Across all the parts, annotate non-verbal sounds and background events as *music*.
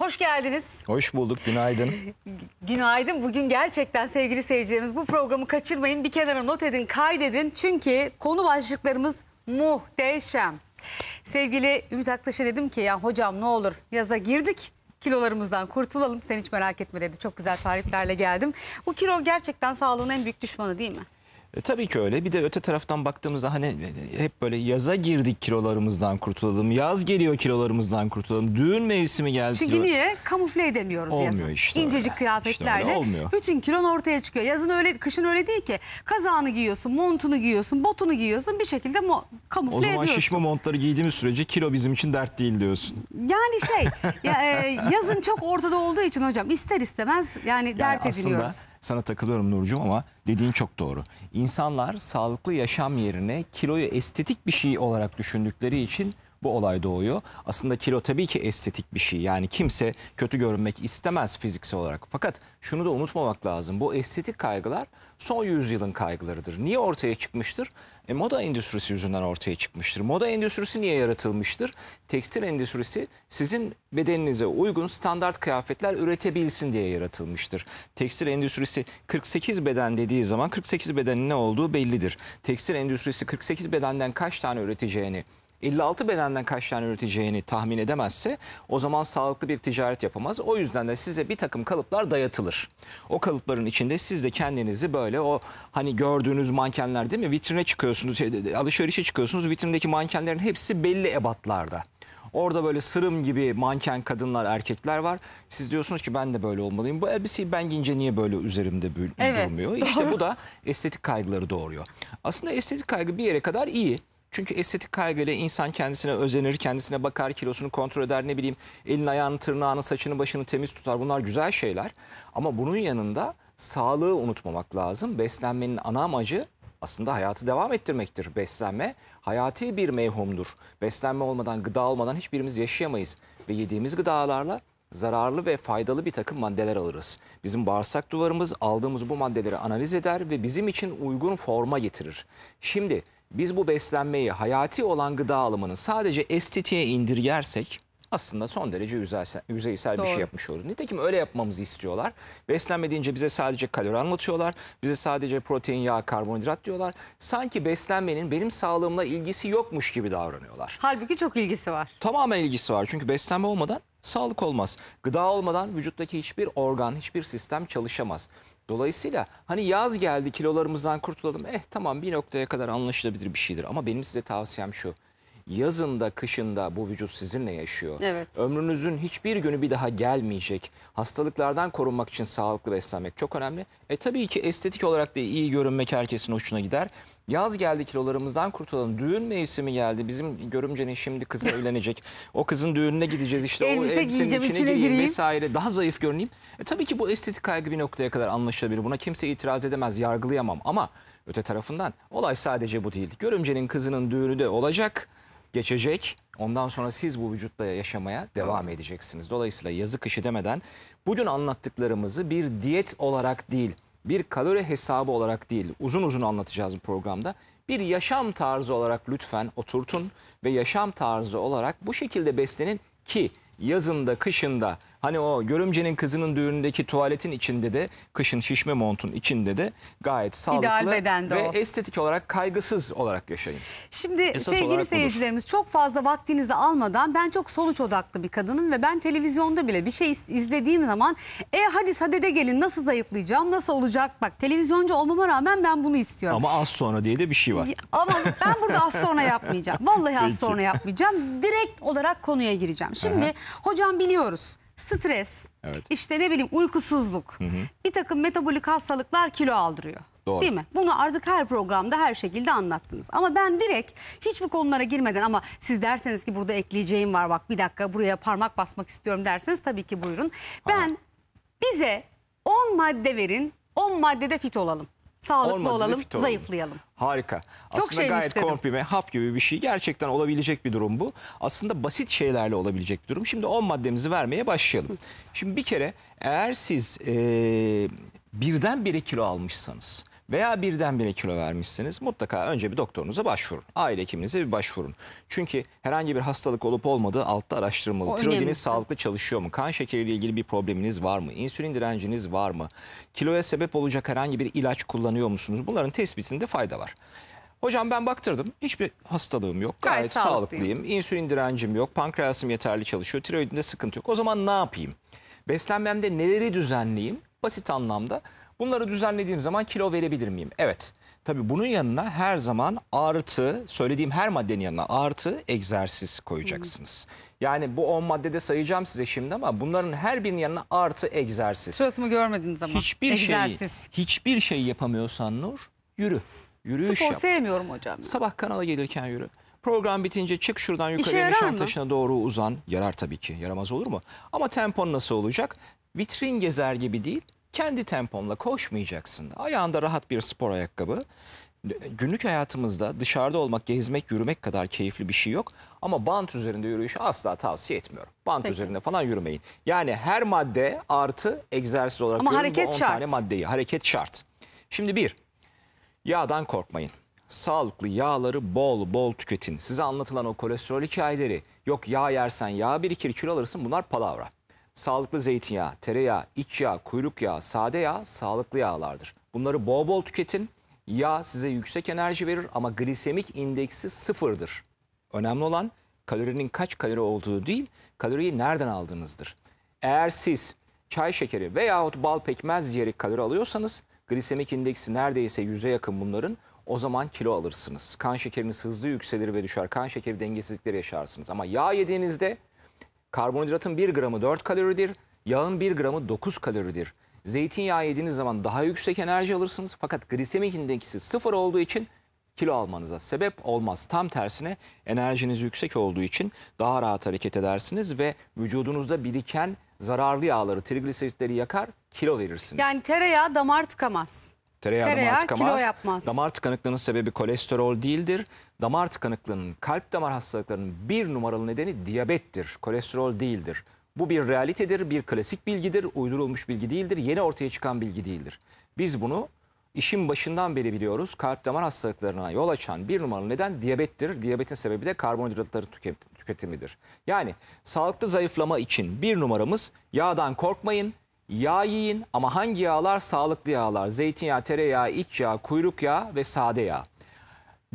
Hoş geldiniz. Hoş bulduk, günaydın. *laughs* günaydın. Bugün gerçekten sevgili seyircilerimiz bu programı kaçırmayın. Bir kenara not edin, kaydedin. Çünkü konu başlıklarımız muhteşem. Sevgili Ümit Aktaş'a dedim ki ya hocam ne olur yaza girdik kilolarımızdan kurtulalım. Sen hiç merak etme dedi. Çok güzel tariflerle geldim. Bu kilo gerçekten sağlığın en büyük düşmanı değil mi? E, tabii ki öyle. Bir de öte taraftan baktığımızda hani e, e, hep böyle yaza girdik kilolarımızdan kurtulalım. Yaz geliyor kilolarımızdan kurtulalım. Düğün mevsimi geldi. Çünkü diyor. niye? Kamufle edemiyoruz Olmuyor yazın. işte İncecik öyle. kıyafetlerle. İşte olmuyor. Bütün kilon ortaya çıkıyor. Yazın öyle, kışın öyle değil ki. Kazağını giyiyorsun, montunu giyiyorsun, botunu giyiyorsun. Bir şekilde kamufle ediyorsun. O zaman ediyorsun. şişme montları giydiğimiz sürece kilo bizim için dert değil diyorsun. Yani şey, *laughs* ya, e, yazın çok ortada olduğu için hocam ister istemez yani, yani dert ediniyoruz. Sana takılıyorum Nurcuğum ama dediğin çok doğru. İnsanlar sağlıklı yaşam yerine kiloyu estetik bir şey olarak düşündükleri için bu olay doğuyor. Aslında kilo tabii ki estetik bir şey. Yani kimse kötü görünmek istemez fiziksel olarak. Fakat şunu da unutmamak lazım. Bu estetik kaygılar son yüzyılın kaygılarıdır. Niye ortaya çıkmıştır? E, moda endüstrisi yüzünden ortaya çıkmıştır. Moda endüstrisi niye yaratılmıştır? Tekstil endüstrisi sizin bedeninize uygun standart kıyafetler üretebilsin diye yaratılmıştır. Tekstil endüstrisi 48 beden dediği zaman 48 bedenin ne olduğu bellidir. Tekstil endüstrisi 48 bedenden kaç tane üreteceğini 56 bedenden kaç tane üreteceğini tahmin edemezse o zaman sağlıklı bir ticaret yapamaz. O yüzden de size bir takım kalıplar dayatılır. O kalıpların içinde siz de kendinizi böyle o hani gördüğünüz mankenler değil mi? Vitrine çıkıyorsunuz, e, e, alışverişe çıkıyorsunuz. Vitrindeki mankenlerin hepsi belli ebatlarda. Orada böyle sırım gibi manken kadınlar, erkekler var. Siz diyorsunuz ki ben de böyle olmalıyım. Bu elbiseyi ben giyince niye böyle üzerimde evet, durmuyor? İşte bu da estetik kaygıları doğuruyor. Aslında estetik kaygı bir yere kadar iyi. Çünkü estetik kaygıyla insan kendisine özenir, kendisine bakar, kilosunu kontrol eder, ne bileyim elini ayağını, tırnağını, saçını, başını temiz tutar. Bunlar güzel şeyler. Ama bunun yanında sağlığı unutmamak lazım. Beslenmenin ana amacı aslında hayatı devam ettirmektir. Beslenme hayati bir mevhumdur. Beslenme olmadan, gıda olmadan hiçbirimiz yaşayamayız. Ve yediğimiz gıdalarla zararlı ve faydalı bir takım maddeler alırız. Bizim bağırsak duvarımız aldığımız bu maddeleri analiz eder ve bizim için uygun forma getirir. Şimdi biz bu beslenmeyi hayati olan gıda alımını sadece estetiğe indirgersek aslında son derece yüzeysel, yüzeysel bir şey yapmış oluruz. Nitekim öyle yapmamızı istiyorlar. Beslenme deyince bize sadece kalori anlatıyorlar. Bize sadece protein, yağ, karbonhidrat diyorlar. Sanki beslenmenin benim sağlığımla ilgisi yokmuş gibi davranıyorlar. Halbuki çok ilgisi var. Tamamen ilgisi var. Çünkü beslenme olmadan sağlık olmaz. Gıda olmadan vücuttaki hiçbir organ, hiçbir sistem çalışamaz. Dolayısıyla hani yaz geldi kilolarımızdan kurtulalım. Eh tamam bir noktaya kadar anlaşılabilir bir şeydir. Ama benim size tavsiyem şu. Yazında, kışında bu vücut sizinle yaşıyor. Evet. Ömrünüzün hiçbir günü bir daha gelmeyecek. Hastalıklardan korunmak için sağlıklı beslenmek çok önemli. E tabii ki estetik olarak da iyi görünmek herkesin hoşuna gider. Yaz geldi kilolarımızdan kurtulalım. Düğün mevsimi geldi. Bizim görümcenin şimdi kızı *laughs* evlenecek. O kızın düğününe gideceğiz işte. Elbise o elbisenin giyeceğim, içine, içine gireyim, gireyim vesaire. Daha zayıf görüneyim. E, tabii ki bu estetik kaygı bir noktaya kadar anlaşılabilir. Buna kimse itiraz edemez, yargılayamam. Ama öte tarafından olay sadece bu değil. Görümcenin kızının düğünü de olacak, geçecek. Ondan sonra siz bu vücutla yaşamaya devam edeceksiniz. Dolayısıyla yazı kışı demeden bugün anlattıklarımızı bir diyet olarak değil bir kalori hesabı olarak değil uzun uzun anlatacağız bu programda. Bir yaşam tarzı olarak lütfen oturtun ve yaşam tarzı olarak bu şekilde beslenin ki yazında kışında Hani o görümcenin kızının düğünündeki tuvaletin içinde de kışın şişme montun içinde de gayet sağlıklı ve o. estetik olarak kaygısız olarak yaşayın. Şimdi Esas sevgili seyircilerimiz budur. çok fazla vaktinizi almadan ben çok sonuç odaklı bir kadınım ve ben televizyonda bile bir şey izlediğim zaman e hadi sadede gelin nasıl zayıflayacağım nasıl olacak bak televizyoncu olmama rağmen ben bunu istiyorum. Ama az sonra diye de bir şey var. Ama ben burada az sonra yapmayacağım. Vallahi Peki. az sonra yapmayacağım. Direkt olarak konuya gireceğim. Şimdi Aha. hocam biliyoruz stres, Evet. işte ne bileyim uykusuzluk, bir takım metabolik hastalıklar kilo aldırıyor. Doğru. Değil mi? Bunu artık her programda her şekilde anlattınız. Ama ben direkt hiçbir konulara girmeden ama siz derseniz ki burada ekleyeceğim var bak bir dakika buraya parmak basmak istiyorum derseniz tabii ki buyurun. Ben bize 10 madde verin 10 maddede fit olalım. Sağlıklı Olmadı olalım, fit zayıflayalım. Harika. Çok Aslında gayet istedim. komprime, hap gibi bir şey. Gerçekten olabilecek bir durum bu. Aslında basit şeylerle olabilecek bir durum. Şimdi 10 maddemizi vermeye başlayalım. Şimdi bir kere eğer siz e, birdenbire kilo almışsanız veya birdenbire kilo vermişsiniz mutlaka önce bir doktorunuza başvurun. Aile hekiminize bir başvurun. Çünkü herhangi bir hastalık olup olmadığı altta araştırılmalı. Tiroidiniz sağlıklı çalışıyor mu? Kan şekeriyle ilgili bir probleminiz var mı? İnsülin direnciniz var mı? Kiloya sebep olacak herhangi bir ilaç kullanıyor musunuz? Bunların tespitinde fayda var. Hocam ben baktırdım. Hiçbir hastalığım yok. Gayet, Gayet sağlıklıyım. sağlıklıyım. İnsülin direncim yok. Pankreasım yeterli çalışıyor. Tiroidimde sıkıntı yok. O zaman ne yapayım? Beslenmemde neleri düzenleyeyim? Basit anlamda Bunları düzenlediğim zaman kilo verebilir miyim? Evet. Tabii bunun yanına her zaman artı, söylediğim her maddenin yanına artı egzersiz koyacaksınız. Yani bu 10 maddede sayacağım size şimdi ama bunların her birinin yanına artı egzersiz. Suratımı görmediniz zaman. Hiçbir şey, Egzersiz. şeyi, hiçbir şey yapamıyorsan Nur, yürü. Yürüyüş Spor yap. sevmiyorum hocam. Sabah kanala gelirken yürü. Program bitince çık şuradan yukarıya yarar Nişantaşı'na doğru uzan. Yarar tabii ki. Yaramaz olur mu? Ama tempon nasıl olacak? Vitrin gezer gibi değil kendi temponla koşmayacaksın. Ayağında rahat bir spor ayakkabı. Günlük hayatımızda dışarıda olmak, gezmek, yürümek kadar keyifli bir şey yok. Ama bant üzerinde yürüyüşü asla tavsiye etmiyorum. Bant Peki. üzerinde falan yürümeyin. Yani her madde artı egzersiz olarak Ama hareket 10 şart. tane maddeyi. Hareket şart. Şimdi bir, yağdan korkmayın sağlıklı yağları bol bol tüketin. Size anlatılan o kolesterol hikayeleri yok yağ yersen yağ birikir kilo alırsın bunlar palavra. Sağlıklı zeytinyağı, tereyağı, iç yağ, kuyruk yağı, sade yağ sağlıklı yağlardır. Bunları bol bol tüketin. Yağ size yüksek enerji verir ama glisemik indeksi sıfırdır. Önemli olan kalorinin kaç kalori olduğu değil, kaloriyi nereden aldığınızdır. Eğer siz çay şekeri veyahut bal pekmez yiyerek kalori alıyorsanız glisemik indeksi neredeyse yüze yakın bunların o zaman kilo alırsınız. Kan şekeriniz hızlı yükselir ve düşer. Kan şekeri dengesizlikleri yaşarsınız. Ama yağ yediğinizde Karbonhidratın 1 gramı 4 kaloridir. Yağın 1 gramı 9 kaloridir. Zeytinyağı yediğiniz zaman daha yüksek enerji alırsınız. Fakat glisemik indeksi sıfır olduğu için kilo almanıza sebep olmaz. Tam tersine enerjiniz yüksek olduğu için daha rahat hareket edersiniz ve vücudunuzda biriken zararlı yağları, trigliseritleri yakar, kilo verirsiniz. Yani tereyağı damar tıkamaz. Tereyağı, tereyağı damar tıkamaz. Kilo yapmaz. Damar tıkanıklığının sebebi kolesterol değildir damar tıkanıklığının, kalp damar hastalıklarının bir numaralı nedeni diyabettir, kolesterol değildir. Bu bir realitedir, bir klasik bilgidir, uydurulmuş bilgi değildir, yeni ortaya çıkan bilgi değildir. Biz bunu işin başından beri biliyoruz. Kalp damar hastalıklarına yol açan bir numaralı neden diyabettir. Diyabetin sebebi de karbonhidratları tüketimidir. Yani sağlıklı zayıflama için bir numaramız yağdan korkmayın, Yağ yiyin ama hangi yağlar sağlıklı yağlar? Zeytinyağı, tereyağı, iç yağ, kuyruk yağı ve sade yağ.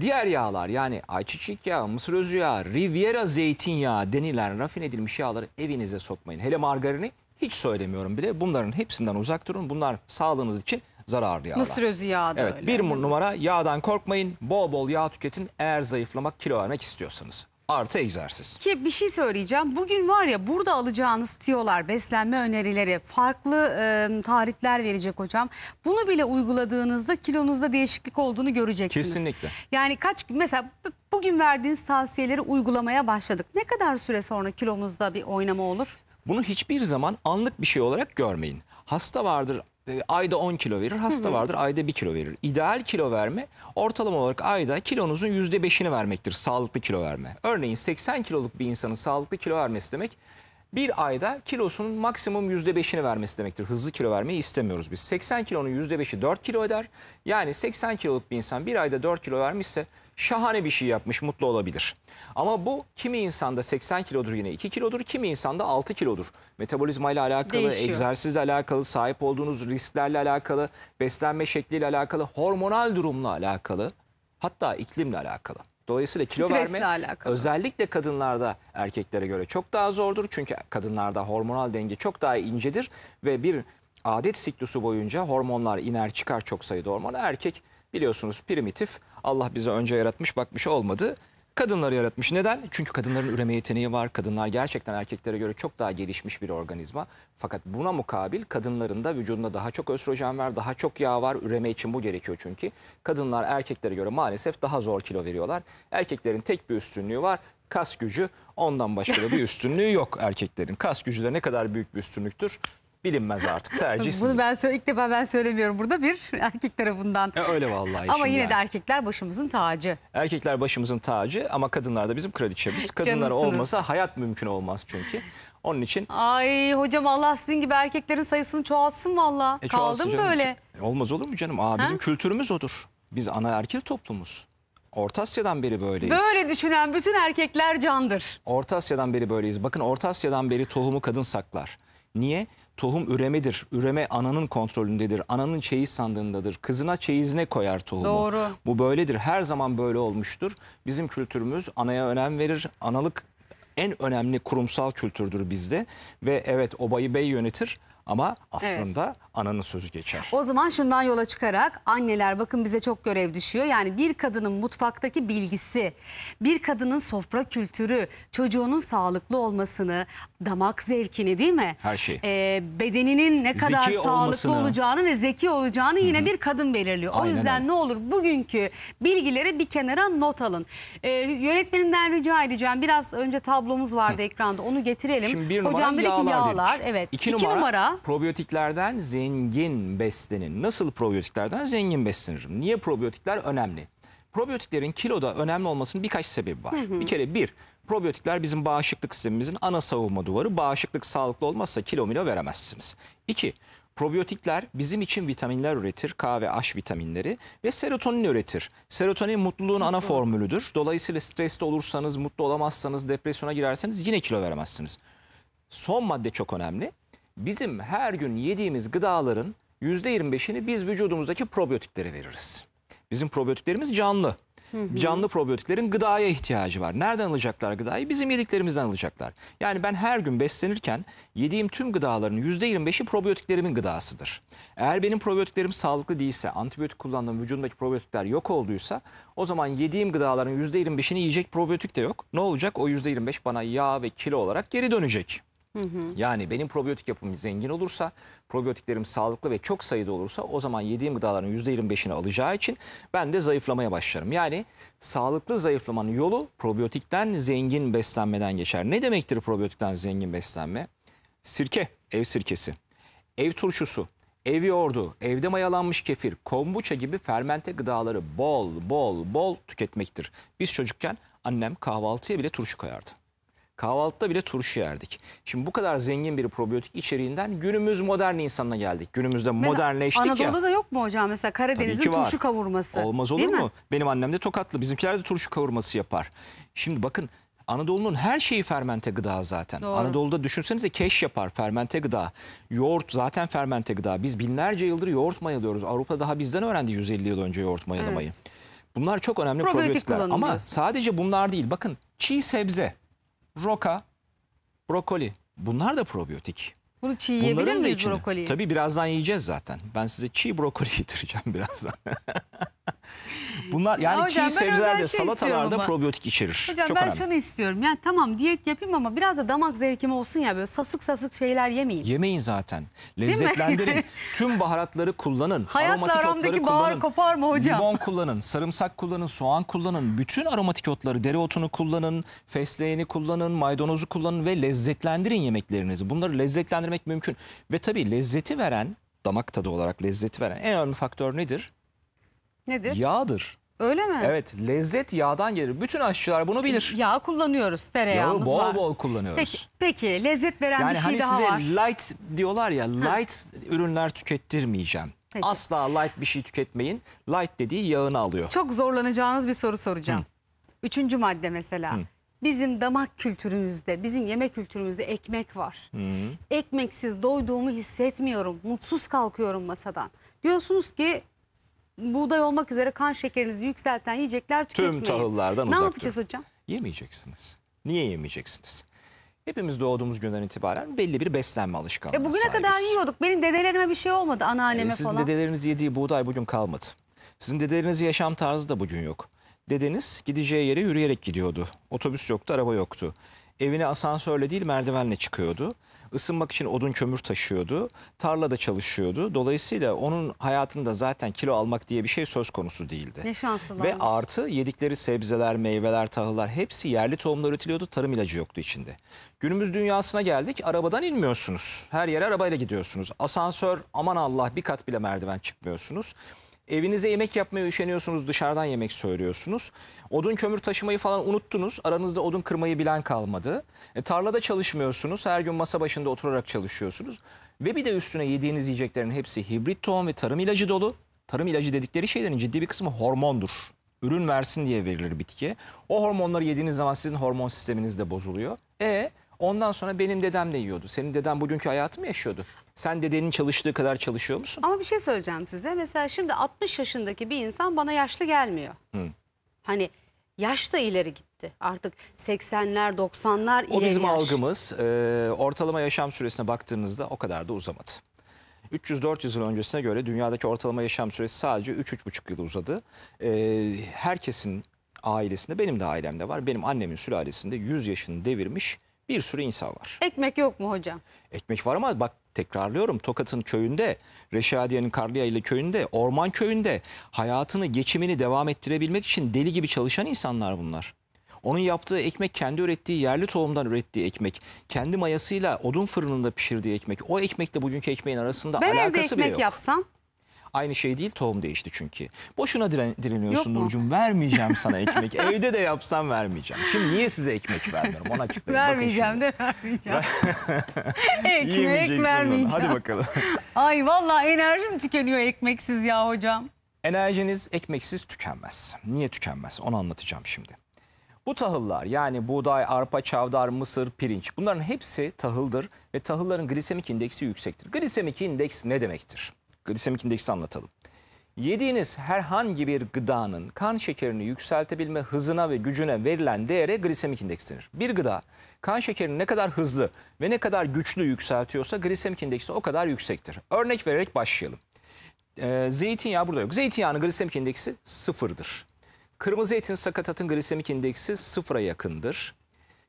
Diğer yağlar yani ayçiçek yağı, mısır özü yağı, Riviera zeytinyağı denilen rafine edilmiş yağları evinize sokmayın. Hele margarini hiç söylemiyorum bile. Bunların hepsinden uzak durun. Bunlar sağlığınız için zararlı yağlar. Mısır özü yağı da evet, öyle. Bir numara yağdan korkmayın. Bol bol yağ tüketin eğer zayıflamak, kilo vermek istiyorsanız artı egzersiz. Ki bir şey söyleyeceğim. Bugün var ya burada alacağınız tiyolar, beslenme önerileri, farklı e, tarifler verecek hocam. Bunu bile uyguladığınızda kilonuzda değişiklik olduğunu göreceksiniz. Kesinlikle. Yani kaç mesela bugün verdiğiniz tavsiyeleri uygulamaya başladık. Ne kadar süre sonra kilonuzda bir oynama olur? Bunu hiçbir zaman anlık bir şey olarak görmeyin. Hasta vardır ee, ayda 10 kilo verir. Hasta vardır ayda 1 kilo verir. İdeal kilo verme ortalama olarak ayda kilonuzun %5'ini vermektir sağlıklı kilo verme. Örneğin 80 kiloluk bir insanın sağlıklı kilo vermesi demek bir ayda kilosunun maksimum %5'ini vermesi demektir. Hızlı kilo vermeyi istemiyoruz biz. 80 kilonun %5'i 4 kilo eder. Yani 80 kiloluk bir insan bir ayda 4 kilo vermişse şahane bir şey yapmış, mutlu olabilir. Ama bu kimi insanda 80 kilodur yine 2 kilodur, kimi insanda 6 kilodur. Metabolizma ile alakalı, Değişiyor. egzersizle alakalı, sahip olduğunuz risklerle alakalı, beslenme şekliyle alakalı, hormonal durumla alakalı, hatta iklimle alakalı. Dolayısıyla kilo verme alakalı. özellikle kadınlarda erkeklere göre çok daha zordur. Çünkü kadınlarda hormonal denge çok daha incedir ve bir adet siklusu boyunca hormonlar iner çıkar çok sayıda hormon Erkek biliyorsunuz primitif Allah bize önce yaratmış bakmış olmadı kadınları yaratmış. Neden? Çünkü kadınların üreme yeteneği var. Kadınlar gerçekten erkeklere göre çok daha gelişmiş bir organizma. Fakat buna mukabil kadınların da vücudunda daha çok östrojen var, daha çok yağ var. Üreme için bu gerekiyor çünkü. Kadınlar erkeklere göre maalesef daha zor kilo veriyorlar. Erkeklerin tek bir üstünlüğü var kas gücü ondan başka da bir *laughs* üstünlüğü yok erkeklerin. Kas gücü de ne kadar büyük bir üstünlüktür bilinmez artık tercih *laughs* Bunu ben ilk defa ben söylemiyorum burada bir *laughs* erkek tarafından. E, öyle vallahi. Ama yine yani. de erkekler başımızın tacı. Erkekler başımızın tacı ama kadınlar da bizim kraliçemiz. *laughs* Kadınlar olmasa hayat mümkün olmaz çünkü. Onun için. Ay hocam Allah sizin gibi erkeklerin sayısını e, çoğalsın valla. E, Kaldım böyle. E, olmaz olur mu canım? Aa, bizim ha? kültürümüz odur. Biz ana erkil toplumuz. Orta Asya'dan beri böyleyiz. Böyle düşünen bütün erkekler candır. Orta Asya'dan beri böyleyiz. Bakın Orta Asya'dan beri tohumu kadın saklar. Niye? Tohum üremedir. Üreme ananın kontrolündedir. Ananın çeyiz sandığındadır. Kızına çeyizine koyar tohumu. Doğru. Bu böyledir. Her zaman böyle olmuştur. Bizim kültürümüz anaya önem verir. Analık en önemli kurumsal kültürdür bizde. Ve evet obayı bey yönetir ama aslında... Evet ananın sözü geçer. O zaman şundan yola çıkarak anneler bakın bize çok görev düşüyor. Yani bir kadının mutfaktaki bilgisi, bir kadının sofra kültürü, çocuğunun sağlıklı olmasını, damak zevkini değil mi? Her şey. Ee, bedeninin ne kadar sağlıklı olmasını. olacağını ve zeki olacağını yine Hı -hı. bir kadın belirliyor. Aynen o yüzden öyle. ne olur bugünkü bilgileri bir kenara not alın. Ee, yönetmenimden rica edeceğim. Biraz önce tablomuz vardı Hı. ekranda. Onu getirelim. Şimdi bir Hocam yağlar. yağlar. Evet. İki, iki numara, numara probiyotiklerden zihin zengin beslenin. Nasıl probiyotiklerden zengin beslenirim? Niye probiyotikler önemli? Probiyotiklerin kiloda önemli olmasının birkaç sebebi var. Hı hı. Bir kere bir, probiyotikler bizim bağışıklık sistemimizin ana savunma duvarı. Bağışıklık sağlıklı olmazsa kilo milo veremezsiniz. İki, Probiyotikler bizim için vitaminler üretir, K ve H vitaminleri ve serotonin üretir. Serotonin mutluluğun Mutlu. ana formülüdür. Dolayısıyla streste olursanız, mutlu olamazsanız, depresyona girerseniz yine kilo veremezsiniz. Son madde çok önemli bizim her gün yediğimiz gıdaların %25'ini biz vücudumuzdaki probiyotiklere veririz. Bizim probiyotiklerimiz canlı. Hı hı. Canlı probiyotiklerin gıdaya ihtiyacı var. Nereden alacaklar gıdayı? Bizim yediklerimizden alacaklar. Yani ben her gün beslenirken yediğim tüm gıdaların %25'i probiyotiklerimin gıdasıdır. Eğer benim probiyotiklerim sağlıklı değilse, antibiyotik kullandığım vücudumdaki probiyotikler yok olduysa o zaman yediğim gıdaların %25'ini yiyecek probiyotik de yok. Ne olacak? O %25 bana yağ ve kilo olarak geri dönecek. Yani benim probiyotik yapım zengin olursa, probiyotiklerim sağlıklı ve çok sayıda olursa o zaman yediğim gıdaların %25'ini alacağı için ben de zayıflamaya başlarım. Yani sağlıklı zayıflamanın yolu probiyotikten zengin beslenmeden geçer. Ne demektir probiyotikten zengin beslenme? Sirke, ev sirkesi, ev turşusu, ev yoğurdu, evde mayalanmış kefir, kombuça gibi fermente gıdaları bol bol bol tüketmektir. Biz çocukken annem kahvaltıya bile turşu koyardı. Kahvaltıda bile turşu yerdik. Şimdi bu kadar zengin bir probiyotik içeriğinden günümüz modern insanına geldik. Günümüzde modernleştik Anadolu'da ya. Anadolu'da da yok mu hocam mesela Karadeniz'in turşu kavurması? Olmaz olur mu? Mi? Benim annem de Tokatlı. Bizimkiler de turşu kavurması yapar. Şimdi bakın Anadolu'nun her şeyi fermente gıda zaten. Doğru. Anadolu'da düşünsenize keş yapar fermente gıda. Yoğurt zaten fermente gıda. Biz binlerce yıldır yoğurt mayalıyoruz. Avrupa daha bizden öğrendi 150 yıl önce yoğurt mayalamayı. Evet. Bunlar çok önemli probiyotik probiyotikler. Ama sadece bunlar değil. Bakın çiğ sebze roka, brokoli. Bunlar da probiyotik. Bunu çiğ yiyebilir Bunların miyiz brokoliyi? Tabii birazdan yiyeceğiz zaten. Ben size çiğ brokoli *laughs* getireceğim birazdan. *laughs* Bunlar yani ya hocam, kivi sebzelerde şey salatalarda probiyotik içerir. Hocam Çok ben önemli. şunu istiyorum. Yani tamam diyet yapayım ama biraz da damak zevkim olsun ya böyle sasık sasık şeyler yemeyin. Yemeyin zaten. Lezzetlendirin. *laughs* Tüm baharatları kullanın. Hayatla aromatik otları kullanın. bağır kopar mı hocam? Limon kullanın, sarımsak kullanın, soğan kullanın. Bütün aromatik otları, dereotunu kullanın, fesleğeni kullanın, maydanozu kullanın ve lezzetlendirin yemeklerinizi. Bunları lezzetlendirmek mümkün. Ve tabii lezzeti veren damak tadı olarak lezzeti veren en önemli faktör nedir? Nedir? Yağdır. Öyle mi? Evet lezzet yağdan gelir. Bütün aşçılar bunu bilir. Yağ kullanıyoruz. Tereyağımız Yağı bol var. bol kullanıyoruz. Peki, peki lezzet veren yani bir şey hani daha var. Yani hani size light diyorlar ya ha. light ürünler tükettirmeyeceğim. Peki. Asla light bir şey tüketmeyin. Light dediği yağını alıyor. Çok zorlanacağınız bir soru soracağım. Hı. Üçüncü madde mesela. Hı. Bizim damak kültürümüzde, bizim yemek kültürümüzde ekmek var. Hı. Ekmeksiz doyduğumu hissetmiyorum. Mutsuz kalkıyorum masadan. Diyorsunuz ki buğday olmak üzere kan şekerinizi yükselten yiyecekler tüketmeyin. Tüm tahıllardan uzak Ne yapacağız durun. hocam? Yemeyeceksiniz. Niye yemeyeceksiniz? Hepimiz doğduğumuz günden itibaren belli bir beslenme alışkanlığı E bugüne sahibiz. kadar yiyorduk. Benim dedelerime bir şey olmadı anneanneme e, Sizin falan. dedeleriniz yediği buğday bugün kalmadı. Sizin dedelerinizin yaşam tarzı da bugün yok. Dedeniz gideceği yere yürüyerek gidiyordu. Otobüs yoktu, araba yoktu evine asansörle değil merdivenle çıkıyordu. Isınmak için odun kömür taşıyordu. Tarlada çalışıyordu. Dolayısıyla onun hayatında zaten kilo almak diye bir şey söz konusu değildi. Ne şanslılar. Ve artı yedikleri sebzeler, meyveler, tahıllar hepsi yerli tohumlar üretiliyordu. Tarım ilacı yoktu içinde. Günümüz dünyasına geldik. Arabadan inmiyorsunuz. Her yere arabayla gidiyorsunuz. Asansör aman Allah bir kat bile merdiven çıkmıyorsunuz. Evinize yemek yapmaya üşeniyorsunuz, dışarıdan yemek söylüyorsunuz. Odun kömür taşımayı falan unuttunuz. Aranızda odun kırmayı bilen kalmadı. E, tarlada çalışmıyorsunuz. Her gün masa başında oturarak çalışıyorsunuz. Ve bir de üstüne yediğiniz yiyeceklerin hepsi hibrit tohum ve tarım ilacı dolu. Tarım ilacı dedikleri şeylerin ciddi bir kısmı hormondur. Ürün versin diye verilir bitki. O hormonları yediğiniz zaman sizin hormon sisteminiz de bozuluyor. E Ondan sonra benim dedem de yiyordu. Senin deden bugünkü hayatı mı yaşıyordu? Sen dedenin çalıştığı kadar çalışıyor musun? Ama bir şey söyleyeceğim size. Mesela şimdi 60 yaşındaki bir insan bana yaşlı gelmiyor. Hı. Hani yaş da ileri gitti. Artık 80'ler 90'lar ileri O bizim yaş. algımız e, ortalama yaşam süresine baktığınızda o kadar da uzamadı. 300-400 yıl öncesine göre dünyadaki ortalama yaşam süresi sadece 3-3,5 yıl uzadı. E, herkesin ailesinde, benim de ailemde var, benim annemin sülalesinde 100 yaşını devirmiş bir sürü insan var. Ekmek yok mu hocam? Ekmek var ama bak tekrarlıyorum Tokat'ın köyünde, Reşadiye'nin Karlıyaylı köyünde, Orman köyünde hayatını, geçimini devam ettirebilmek için deli gibi çalışan insanlar bunlar. Onun yaptığı ekmek kendi ürettiği yerli tohumdan ürettiği ekmek. Kendi mayasıyla odun fırınında pişirdiği ekmek. O ekmekle bugünkü ekmeğin arasında ben alakası bile yok. Ben evde ekmek yapsam Aynı şey değil tohum değişti çünkü. Boşuna diren, direniyorsun Nurcuğum vermeyeceğim sana *laughs* ekmek. Evde de yapsam vermeyeceğim. Şimdi niye size ekmek vermiyorum ona açıklayayım. Vermeyeceğim de vermeyeceğim. *laughs* ekmek vermeyeceğim. Hadi bakalım. *laughs* Ay vallahi enerjim tükeniyor ekmeksiz ya hocam. Enerjiniz ekmeksiz tükenmez. Niye tükenmez onu anlatacağım şimdi. Bu tahıllar yani buğday, arpa, çavdar, mısır, pirinç bunların hepsi tahıldır ve tahılların glisemik indeksi yüksektir. Glisemik indeks ne demektir? glisemik indeksi anlatalım. Yediğiniz herhangi bir gıdanın kan şekerini yükseltebilme hızına ve gücüne verilen değere glisemik indeks denir. Bir gıda kan şekerini ne kadar hızlı ve ne kadar güçlü yükseltiyorsa glisemik indeksi o kadar yüksektir. Örnek vererek başlayalım. Ee, zeytinyağı burada yok. Zeytinyağının glisemik indeksi sıfırdır. Kırmızı etin sakatatın glisemik indeksi sıfıra yakındır.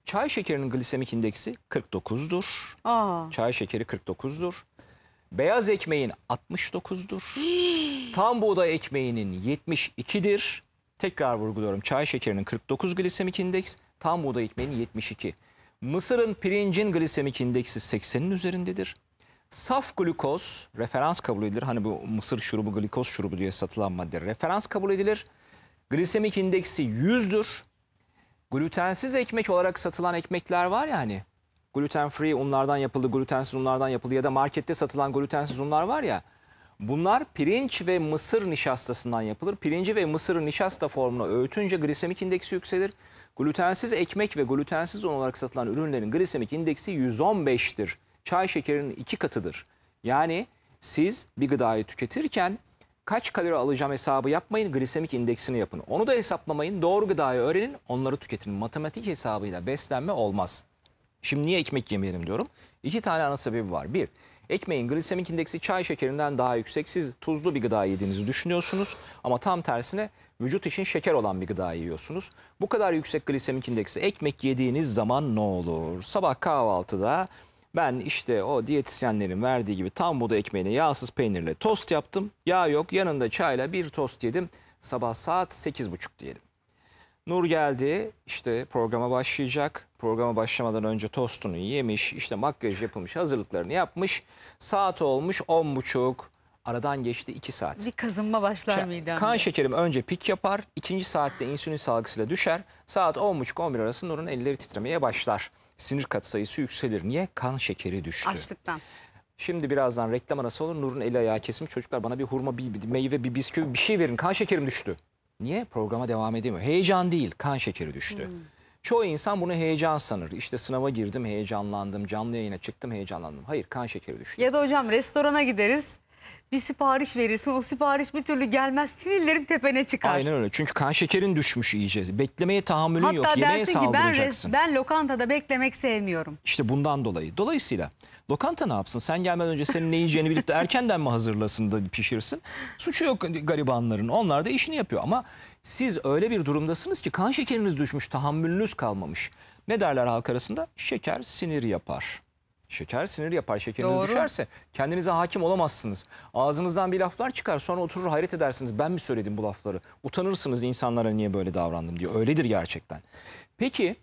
Çay şekerinin glisemik indeksi 49'dur. Aa. Çay şekeri 49'dur. Beyaz ekmeğin 69'dur. *gasps* Tam buğday ekmeğinin 72'dir. Tekrar vurguluyorum çay şekerinin 49 glisemik indeks, tam buğday ekmeğinin 72. Mısırın pirincin glisemik indeksi 80'in üzerindedir. Saf glukoz referans kabul edilir. Hani bu mısır şurubu, glikoz şurubu diye satılan madde referans kabul edilir. Glisemik indeksi 100'dür. Glutensiz ekmek olarak satılan ekmekler var ya hani gluten free unlardan yapıldı, glutensiz unlardan yapıldı ya da markette satılan glutensiz unlar var ya. Bunlar pirinç ve mısır nişastasından yapılır. Pirinci ve mısırı nişasta formuna öğütünce glisemik indeksi yükselir. Glutensiz ekmek ve glutensiz un olarak satılan ürünlerin glisemik indeksi 115'tir. Çay şekerinin iki katıdır. Yani siz bir gıdayı tüketirken kaç kalori alacağım hesabı yapmayın, glisemik indeksini yapın. Onu da hesaplamayın, doğru gıdayı öğrenin, onları tüketin. Matematik hesabıyla beslenme olmaz. Şimdi niye ekmek yemeyelim diyorum. İki tane ana sebebi var. Bir, ekmeğin glisemik indeksi çay şekerinden daha yüksek. Siz tuzlu bir gıda yediğinizi düşünüyorsunuz ama tam tersine vücut için şeker olan bir gıda yiyorsunuz. Bu kadar yüksek glisemik indeksi ekmek yediğiniz zaman ne olur? Sabah kahvaltıda ben işte o diyetisyenlerin verdiği gibi tam bu da ekmeğini yağsız peynirle tost yaptım. Yağ yok yanında çayla bir tost yedim. Sabah saat 8.30 diyelim. Nur geldi işte programa başlayacak. Programa başlamadan önce tostunu yemiş, işte makyaj yapılmış, hazırlıklarını yapmış. Saat olmuş on buçuk, Aradan geçti iki saat. Bir kazınma başlar mıydı midemde. Kan şekerim önce pik yapar. ikinci saatte insülin salgısıyla düşer. Saat on buçuk, on bir arası Nur'un elleri titremeye başlar. Sinir katsayısı yükselir. Niye? Kan şekeri düştü. Açlıktan. Şimdi birazdan reklam arası olur. Nur'un eli ayağı kesilmiş. Çocuklar bana bir hurma, bir, bir meyve, bir bisküvi bir şey verin. Kan şekerim düştü. Niye? Programa devam edemiyor. Heyecan değil, kan şekeri düştü. Hmm. Çoğu insan bunu heyecan sanır. İşte sınava girdim, heyecanlandım. Canlı yayına çıktım, heyecanlandım. Hayır, kan şekeri düştü. Ya da hocam restorana gideriz bir sipariş verirsin. O sipariş bir türlü gelmez. Sinirlerin tepene çıkar. Aynen öyle. Çünkü kan şekerin düşmüş iyice. Beklemeye tahammülün Hatta yok. Yemeğe dersin ki ben, ben lokantada beklemek sevmiyorum. İşte bundan dolayı. Dolayısıyla lokanta ne yapsın? Sen gelmeden önce senin ne yiyeceğini bilip de erkenden mi hazırlasın da pişirsin? Suçu yok garibanların. Onlar da işini yapıyor. Ama siz öyle bir durumdasınız ki kan şekeriniz düşmüş, tahammülünüz kalmamış. Ne derler halk arasında? Şeker sinir yapar. Şeker sinir yapar. Şekeriniz Doğru. düşerse kendinize hakim olamazsınız. Ağzınızdan bir laflar çıkar sonra oturur hayret edersiniz. Ben mi söyledim bu lafları? Utanırsınız insanlara niye böyle davrandım diye. Öyledir gerçekten. Peki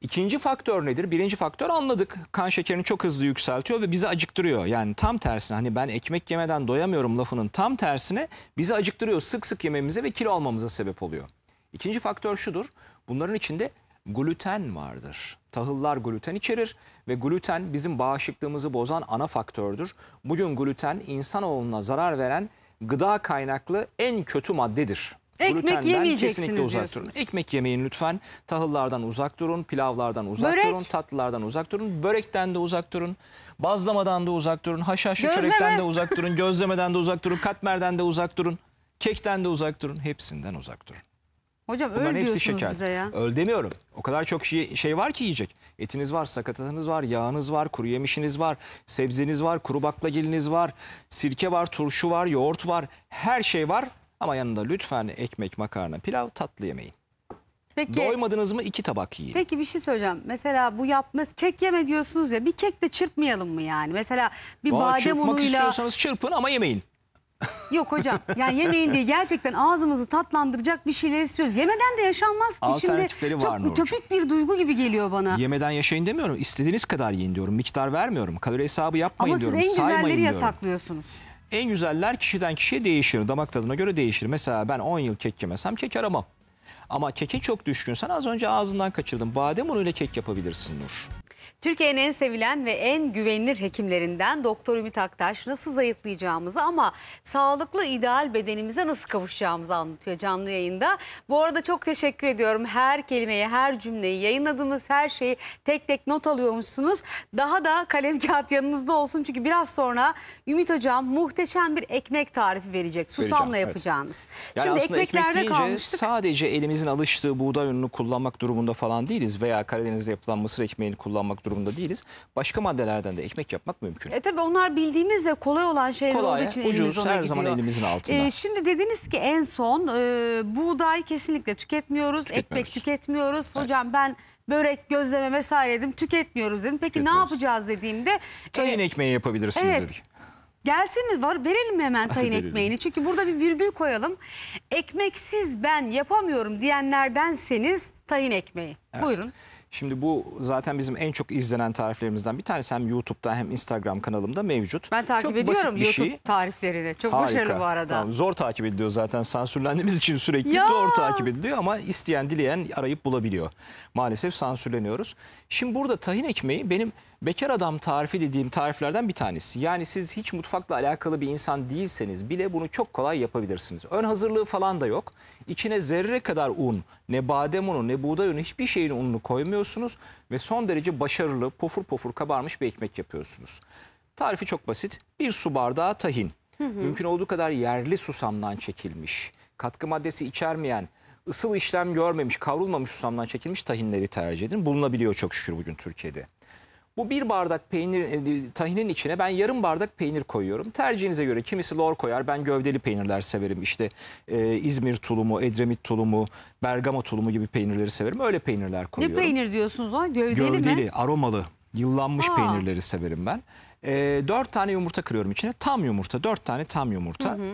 ikinci faktör nedir? Birinci faktör anladık. Kan şekerini çok hızlı yükseltiyor ve bizi acıktırıyor. Yani tam tersine hani ben ekmek yemeden doyamıyorum lafının tam tersine bizi acıktırıyor. Sık sık yememize ve kilo almamıza sebep oluyor. İkinci faktör şudur. Bunların içinde gluten vardır. Tahıllar gluten içerir ve gluten bizim bağışıklığımızı bozan ana faktördür. Bugün gluten insanoğluna zarar veren gıda kaynaklı en kötü maddedir. Ekmek yemeyeceksiniz uzak durun. Ekmek yemeyin lütfen. Tahıllardan uzak durun, pilavlardan uzak Börek. durun, tatlılardan uzak durun, börekten de uzak durun, bazlamadan da uzak durun, haşhaş Gözleme. de uzak *laughs* durun, gözlemeden de uzak durun, katmerden de uzak durun, kekten de uzak durun, hepsinden uzak durun. Hocam Bunların öl hepsi şeker. bize ya. Öl demiyorum. O kadar çok şey, şey var ki yiyecek. Etiniz var, sakatatınız var, yağınız var, kuru yemişiniz var, sebzeniz var, kuru baklagiliniz var, sirke var, turşu var, yoğurt var. Her şey var ama yanında lütfen ekmek, makarna, pilav, tatlı yemeyin. Peki, Doymadınız mı iki tabak yiyin. Peki bir şey söyleyeceğim. Mesela bu yapmaz kek yeme diyorsunuz ya bir kek de çırpmayalım mı yani? Mesela bir Vallahi badem çırpmak unuyla. istiyorsanız çırpın ama yemeyin. Yok hocam yani yemeğin değil gerçekten ağzımızı tatlandıracak bir şeyler istiyoruz. Yemeden de yaşanmaz ki şimdi var çok Nurcuğum. ütopik bir duygu gibi geliyor bana. Yemeden yaşayın demiyorum. İstediğiniz kadar yiyin diyorum. Miktar vermiyorum. Kalori hesabı yapmayın Ama siz diyorum. en saymayın güzelleri diyorum. yasaklıyorsunuz. En güzeller kişiden kişiye değişir. Damak tadına göre değişir. Mesela ben 10 yıl kek yemesem kek aramam. Ama keke çok düşkünsen az önce ağzından kaçırdım. Badem unuyla kek yapabilirsin Nur. Türkiye'nin en sevilen ve en güvenilir hekimlerinden Doktor Ümit Aktaş nasıl zayıflayacağımızı ama sağlıklı ideal bedenimize nasıl kavuşacağımızı anlatıyor canlı yayında. Bu arada çok teşekkür ediyorum. Her kelimeyi, her cümleyi, yayınladığımız her şeyi tek tek not alıyormuşsunuz. Daha da kalem *laughs* kağıt yanınızda olsun çünkü biraz sonra Ümit Hocam muhteşem bir ekmek tarifi verecek. Susamla Vereceğim, yapacağınız. Evet. Yani Şimdi ekmeklerde ekmek kalmıştık. sadece elimizin alıştığı buğday ununu kullanmak durumunda falan değiliz veya Karadeniz'de yapılan mısır ekmeğini kullanmak kullanmak durumunda değiliz. Başka maddelerden de ekmek yapmak mümkün. E tabi onlar bildiğimiz ve kolay olan şeyler kolay, olduğu için ucuz, elimiz ona her zaman elimizin e, altında. E, şimdi dediniz ki en son e, buğday kesinlikle tüketmiyoruz, tüketmiyoruz. ekmek tüketmiyoruz. Evet. Hocam ben börek, gözleme vesaire dedim tüketmiyoruz dedim. Peki ne yapacağız dediğimde. E, tayin e, ekmeği yapabilirsiniz evet, dedik. Gelsin mi? Var, verelim mi hemen tayin ekmeğini? Çünkü burada bir virgül koyalım. Ekmeksiz ben yapamıyorum diyenlerdenseniz tayin ekmeği. Evet. Buyurun. Şimdi bu zaten bizim en çok izlenen tariflerimizden bir tanesi hem YouTube'da hem Instagram kanalımda mevcut. Ben takip çok ediyorum YouTube şey. tariflerini. Çok Harika. başarılı bu arada. Tamam, zor takip ediliyor zaten sansürlendiğimiz için sürekli ya. zor takip ediliyor ama isteyen dileyen arayıp bulabiliyor. Maalesef sansürleniyoruz. Şimdi burada tahin ekmeği benim bekar adam tarifi dediğim tariflerden bir tanesi. Yani siz hiç mutfakla alakalı bir insan değilseniz bile bunu çok kolay yapabilirsiniz. Ön hazırlığı falan da yok. İçine zerre kadar un, ne badem unu, ne buğday unu, hiçbir şeyin ununu koymuyorsunuz ve son derece başarılı, pofur pofur kabarmış bir ekmek yapıyorsunuz. Tarifi çok basit. Bir su bardağı tahin. Mümkün olduğu kadar yerli susamdan çekilmiş, katkı maddesi içermeyen, ısıl işlem görmemiş, kavrulmamış susamdan çekilmiş tahinleri tercih edin. Bulunabiliyor çok şükür bugün Türkiye'de. Bu bir bardak peynir e, tahinin içine ben yarım bardak peynir koyuyorum. Tercihinize göre kimisi lor koyar. Ben gövdeli peynirler severim. İşte e, İzmir tulumu, Edremit tulumu, Bergama tulumu gibi peynirleri severim. Öyle peynirler koyuyorum. Ne peynir diyorsunuz ona? Gövdeli, gövdeli mi? aromalı, yıllanmış Aa. peynirleri severim ben. E, dört tane yumurta kırıyorum içine. Tam yumurta, dört tane tam yumurta. Hı hı.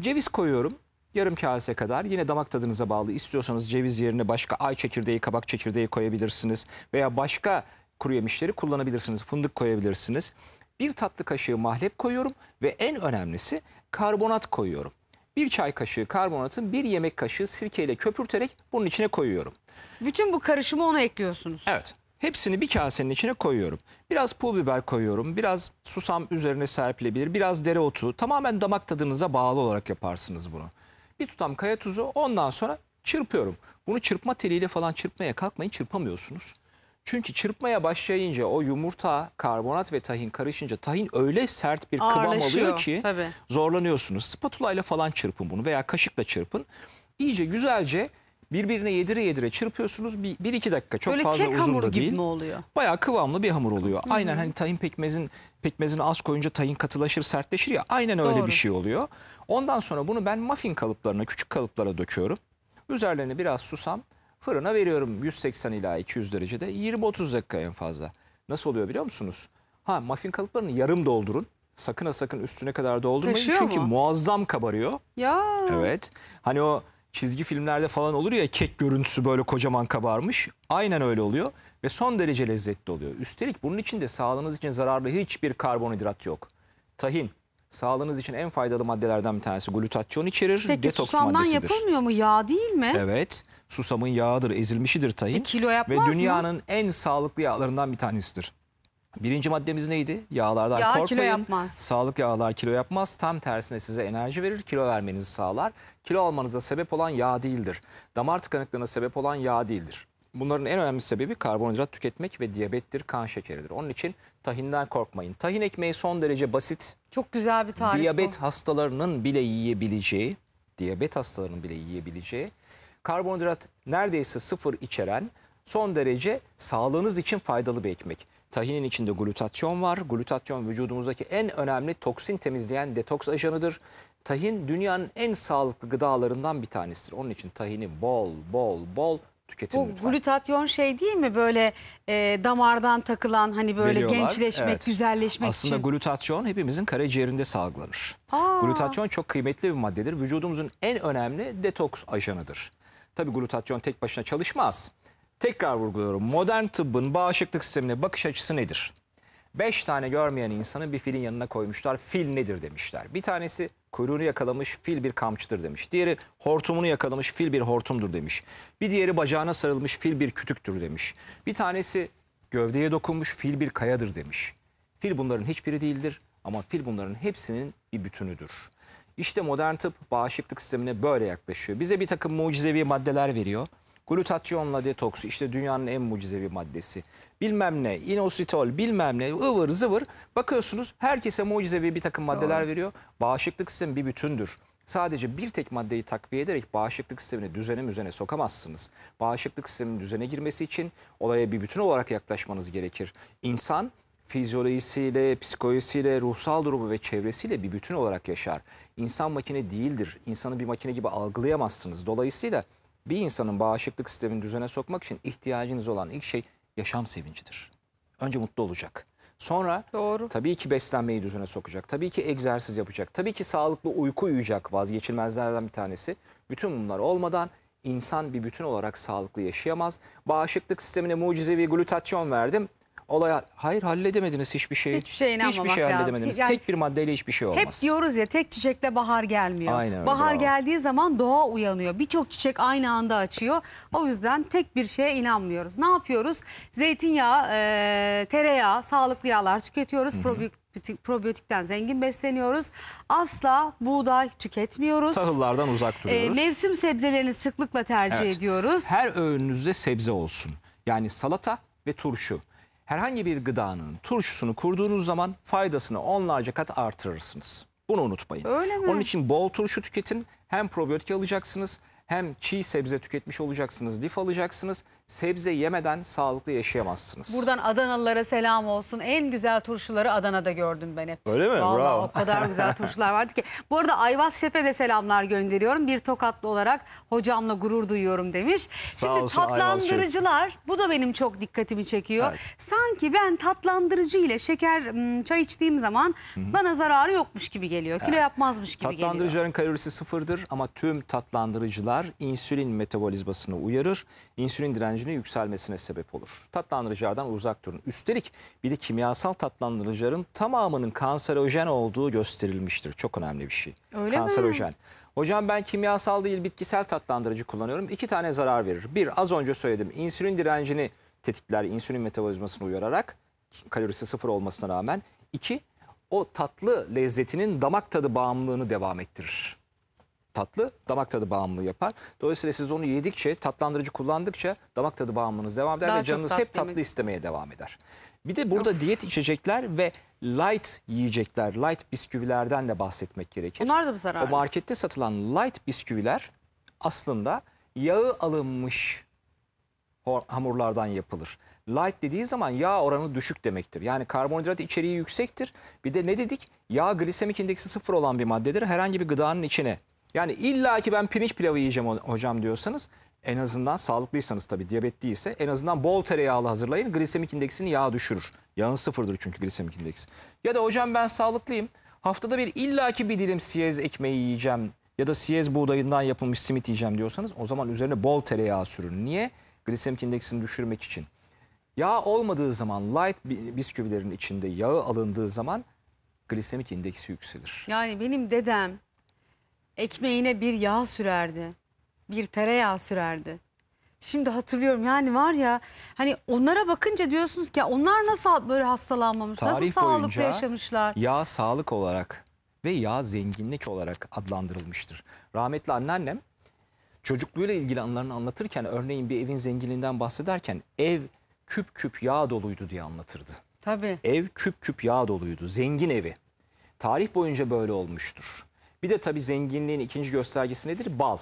Ceviz koyuyorum yarım kase kadar. Yine damak tadınıza bağlı. istiyorsanız ceviz yerine başka ay çekirdeği, kabak çekirdeği koyabilirsiniz. Veya başka kuru yemişleri kullanabilirsiniz. Fındık koyabilirsiniz. Bir tatlı kaşığı mahlep koyuyorum ve en önemlisi karbonat koyuyorum. Bir çay kaşığı karbonatın bir yemek kaşığı sirkeyle köpürterek bunun içine koyuyorum. Bütün bu karışımı ona ekliyorsunuz. Evet. Hepsini bir kasenin içine koyuyorum. Biraz pul biber koyuyorum. Biraz susam üzerine serpilebilir. Biraz dereotu. Tamamen damak tadınıza bağlı olarak yaparsınız bunu. Bir tutam kaya tuzu ondan sonra çırpıyorum. Bunu çırpma teliyle falan çırpmaya kalkmayın çırpamıyorsunuz. Çünkü çırpmaya başlayınca o yumurta, karbonat ve tahin karışınca tahin öyle sert bir kıvam alıyor ki tabii. zorlanıyorsunuz. Spatula ile falan çırpın bunu veya kaşıkla çırpın. İyice güzelce birbirine yedire yedire çırpıyorsunuz. Bir, bir iki dakika çok Böyle fazla kek uzun hamuru da gibi değil. mi oluyor? Bayağı kıvamlı bir hamur oluyor. Aynen hani tahin pekmezin pekmezini az koyunca tahin katılaşır sertleşir ya aynen öyle Doğru. bir şey oluyor. Ondan sonra bunu ben muffin kalıplarına küçük kalıplara döküyorum. Üzerlerine biraz susam Fırına veriyorum 180 ila 200 derecede 20-30 dakika en fazla. Nasıl oluyor biliyor musunuz? Ha muffin kalıplarını yarım doldurun. Sakın ha sakın üstüne kadar doldurmayın. Taşıyor çünkü mu? muazzam kabarıyor. Ya. Evet. Hani o çizgi filmlerde falan olur ya kek görüntüsü böyle kocaman kabarmış. Aynen öyle oluyor ve son derece lezzetli oluyor. Üstelik bunun içinde sağlığınız için zararlı hiçbir karbonhidrat yok. Tahin, sağlığınız için en faydalı maddelerden bir tanesi glutatyon içerir. Peki detoks susamdan maddesidir. yapılmıyor mu? Yağ değil mi? Evet. Susamın yağıdır, ezilmişidir tayin. E, kilo yapmaz Ve dünyanın mı? en sağlıklı yağlarından bir tanesidir. Birinci maddemiz neydi? Yağlardan Yağ, korkmayın. Kilo yapmaz. Sağlık yağlar kilo yapmaz. Tam tersine size enerji verir, kilo vermenizi sağlar. Kilo almanıza sebep olan yağ değildir. Damar tıkanıklığına sebep olan yağ değildir. Bunların en önemli sebebi karbonhidrat tüketmek ve diyabettir, kan şekeridir. Onun için tahinden korkmayın. Tahin ekmeği son derece basit. Çok güzel bir tarif Diyabet bu. hastalarının bile yiyebileceği, diyabet hastalarının bile yiyebileceği, karbonhidrat neredeyse sıfır içeren son derece sağlığınız için faydalı bir ekmek. Tahinin içinde glutatyon var. Glutatyon vücudumuzdaki en önemli toksin temizleyen detoks ajanıdır. Tahin dünyanın en sağlıklı gıdalarından bir tanesidir. Onun için tahini bol bol bol Tüketin Bu lütfen. glutatyon şey değil mi böyle e, damardan takılan hani böyle Veriyorlar. gençleşmek, Evet. güzelleşmek Aslında için. glutatyon hepimizin karaciğerinde salgılanır. Aa. Glutatyon çok kıymetli bir maddedir. Vücudumuzun en önemli detoks ajanıdır. Tabi glutatyon tek başına çalışmaz. Tekrar vurguluyorum. Modern tıbbın bağışıklık sistemine bakış açısı nedir? Beş tane görmeyen insanı bir filin yanına koymuşlar. Fil nedir demişler. Bir tanesi kuyruğunu yakalamış fil bir kamçıdır demiş. Diğeri hortumunu yakalamış fil bir hortumdur demiş. Bir diğeri bacağına sarılmış fil bir kütüktür demiş. Bir tanesi gövdeye dokunmuş fil bir kayadır demiş. Fil bunların hiçbiri değildir ama fil bunların hepsinin bir bütünüdür. İşte modern tıp bağışıklık sistemine böyle yaklaşıyor. Bize bir takım mucizevi maddeler veriyor. Glutatyonla detoks işte dünyanın en mucizevi maddesi. Bilmem ne, inositol bilmem ne ıvır zıvır bakıyorsunuz herkese mucizevi bir takım maddeler Doğru. veriyor. Bağışıklık sistemi bir bütündür. Sadece bir tek maddeyi takviye ederek bağışıklık sistemini düzene müzene sokamazsınız. Bağışıklık sisteminin düzene girmesi için olaya bir bütün olarak yaklaşmanız gerekir. İnsan fizyolojisiyle, psikolojisiyle, ruhsal durumu ve çevresiyle bir bütün olarak yaşar. İnsan makine değildir. İnsanı bir makine gibi algılayamazsınız. Dolayısıyla bir insanın bağışıklık sistemini düzene sokmak için ihtiyacınız olan ilk şey yaşam sevincidir. Önce mutlu olacak. Sonra Doğru. tabii ki beslenmeyi düzene sokacak. Tabii ki egzersiz yapacak. Tabii ki sağlıklı uyku uyuyacak vazgeçilmezlerden bir tanesi. Bütün bunlar olmadan insan bir bütün olarak sağlıklı yaşayamaz. Bağışıklık sistemine mucizevi glutatyon verdim olaya hayır halledemediniz hiçbir şeyi. Hiçbir şeye Hiçbir şey halledemediniz. Yani tek bir maddeyle hiçbir şey olmaz. Hep diyoruz ya tek çiçekle bahar gelmiyor. Aynen öyle, bahar bravo. geldiği zaman doğa uyanıyor. Birçok çiçek aynı anda açıyor. O yüzden tek bir şeye inanmıyoruz. Ne yapıyoruz? Zeytinyağı, e, tereyağı, sağlıklı yağlar tüketiyoruz. Probiyot probiyotikten zengin besleniyoruz. Asla buğday tüketmiyoruz. Tahıllardan uzak E, duruyoruz. mevsim sebzelerini sıklıkla tercih Evet. ediyoruz. Her öğününüzde sebze olsun. Yani salata ve turşu. Herhangi bir gıdanın turşusunu kurduğunuz zaman faydasını onlarca kat artırırsınız. Bunu unutmayın. Öyle mi? Onun için bol turşu tüketin. Hem probiyotik alacaksınız hem çiğ sebze tüketmiş olacaksınız, lif alacaksınız sebze yemeden sağlıklı yaşayamazsınız. Buradan Adanalılara selam olsun. En güzel turşuları Adana'da gördüm ben hep. Öyle mi? Vallahi Bravo. o kadar güzel *laughs* turşular vardı ki. Bu arada Ayvaz Şef'e de selamlar gönderiyorum. Bir tokatlı olarak hocamla gurur duyuyorum demiş. Sağ Şimdi olsun, tatlandırıcılar bu da benim çok dikkatimi çekiyor. Evet. Sanki ben tatlandırıcı ile şeker çay içtiğim zaman Hı -hı. bana zararı yokmuş gibi geliyor. Kilo evet. yapmazmış gibi Tatlandırıcıların geliyor. Tatlandırıcıların kalorisi sıfırdır ama tüm tatlandırıcılar insülin metabolizmasını uyarır. İnsülin direnci direncine yükselmesine sebep olur. Tatlandırıcılardan uzak durun. Üstelik bir de kimyasal tatlandırıcıların tamamının kanserojen olduğu gösterilmiştir. Çok önemli bir şey. Öyle kanserojen. Mi? Hocam ben kimyasal değil bitkisel tatlandırıcı kullanıyorum. İki tane zarar verir. Bir az önce söyledim insülin direncini tetikler insülin metabolizmasını uyararak kalorisi sıfır olmasına rağmen. iki o tatlı lezzetinin damak tadı bağımlılığını devam ettirir tatlı damak tadı bağımlılığı yapar. Dolayısıyla siz onu yedikçe, tatlandırıcı kullandıkça damak tadı bağımlılığınız devam eder Daha ve canınız hep tatlı yemek. istemeye devam eder. Bir de burada of. diyet içecekler ve light yiyecekler, light bisküvilerden de bahsetmek gerekir. Bunlar da bir zararlı. O markette satılan light bisküviler aslında yağı alınmış hamurlardan yapılır. Light dediği zaman yağ oranı düşük demektir. Yani karbonhidrat içeriği yüksektir. Bir de ne dedik? Yağ glisemik indeksi sıfır olan bir maddedir. Herhangi bir gıdanın içine yani illa ki ben pirinç pilavı yiyeceğim hocam diyorsanız en azından sağlıklıysanız tabii diyabetli ise en azından bol tereyağlı hazırlayın. Glisemik indeksini yağ düşürür. Yağın sıfırdır çünkü glisemik indeks. Ya da hocam ben sağlıklıyım. Haftada bir illaki bir dilim siyez ekmeği yiyeceğim ya da siyez buğdayından yapılmış simit yiyeceğim diyorsanız o zaman üzerine bol tereyağı sürün. Niye? Glisemik indeksini düşürmek için. Yağ olmadığı zaman light bisküvilerin içinde yağı alındığı zaman glisemik indeksi yükselir. Yani benim dedem Ekmeğine bir yağ sürerdi. Bir tereyağı sürerdi. Şimdi hatırlıyorum yani var ya hani onlara bakınca diyorsunuz ki onlar nasıl böyle hastalanmamış, nasıl Tarih sağlıklı boyunca yaşamışlar. yağ sağlık olarak ve yağ zenginlik olarak adlandırılmıştır. Rahmetli anneannem çocukluğuyla ilgili anılarını anlatırken örneğin bir evin zenginliğinden bahsederken ev küp küp yağ doluydu diye anlatırdı. Tabii. Ev küp küp yağ doluydu. Zengin evi. Tarih boyunca böyle olmuştur. Bir de tabii zenginliğin ikinci göstergesi nedir? Bal.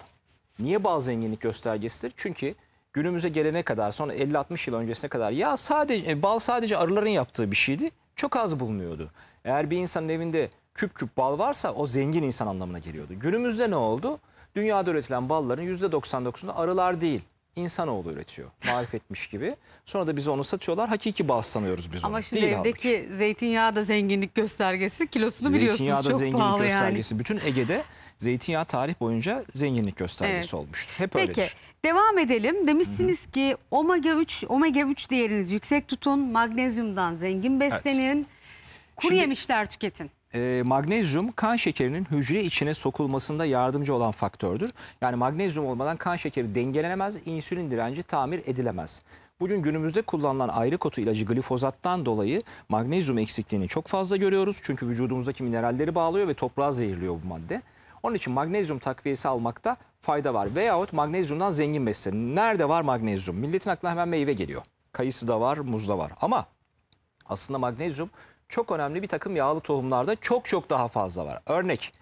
Niye bal zenginlik göstergesidir? Çünkü günümüze gelene kadar sonra 50-60 yıl öncesine kadar ya sadece e, bal sadece arıların yaptığı bir şeydi. Çok az bulunuyordu. Eğer bir insanın evinde küp küp bal varsa o zengin insan anlamına geliyordu. Günümüzde ne oldu? Dünyada üretilen balların %99'unda arılar değil insanoğlu üretiyor. Marifetmiş gibi. Sonra da bize onu satıyorlar. Hakiki bal sanıyoruz biz onu. Ama şimdi Değil evdeki halbuki. zeytinyağı da zenginlik göstergesi. Kilosunu zeytinyağı biliyorsunuz zeytinyağı da çok zenginlik pahalı göstergesi. Yani. Bütün Ege'de zeytinyağı tarih boyunca zenginlik göstergesi evet. olmuştur. Hep Peki, öyledir. Devam edelim. Demişsiniz Hı -hı. ki omega 3 omega 3 değeriniz yüksek tutun. Magnezyumdan zengin beslenin. Evet. Kuru Şimdi, yemişler tüketin e, magnezyum kan şekerinin hücre içine sokulmasında yardımcı olan faktördür. Yani magnezyum olmadan kan şekeri dengelenemez, insülin direnci tamir edilemez. Bugün günümüzde kullanılan ayrı kotu ilacı glifozattan dolayı magnezyum eksikliğini çok fazla görüyoruz. Çünkü vücudumuzdaki mineralleri bağlıyor ve toprağı zehirliyor bu madde. Onun için magnezyum takviyesi almakta fayda var. Veyahut magnezyumdan zengin beslenin. Nerede var magnezyum? Milletin aklına hemen meyve geliyor. Kayısı da var, muz da var. Ama aslında magnezyum çok önemli bir takım yağlı tohumlarda çok çok daha fazla var. Örnek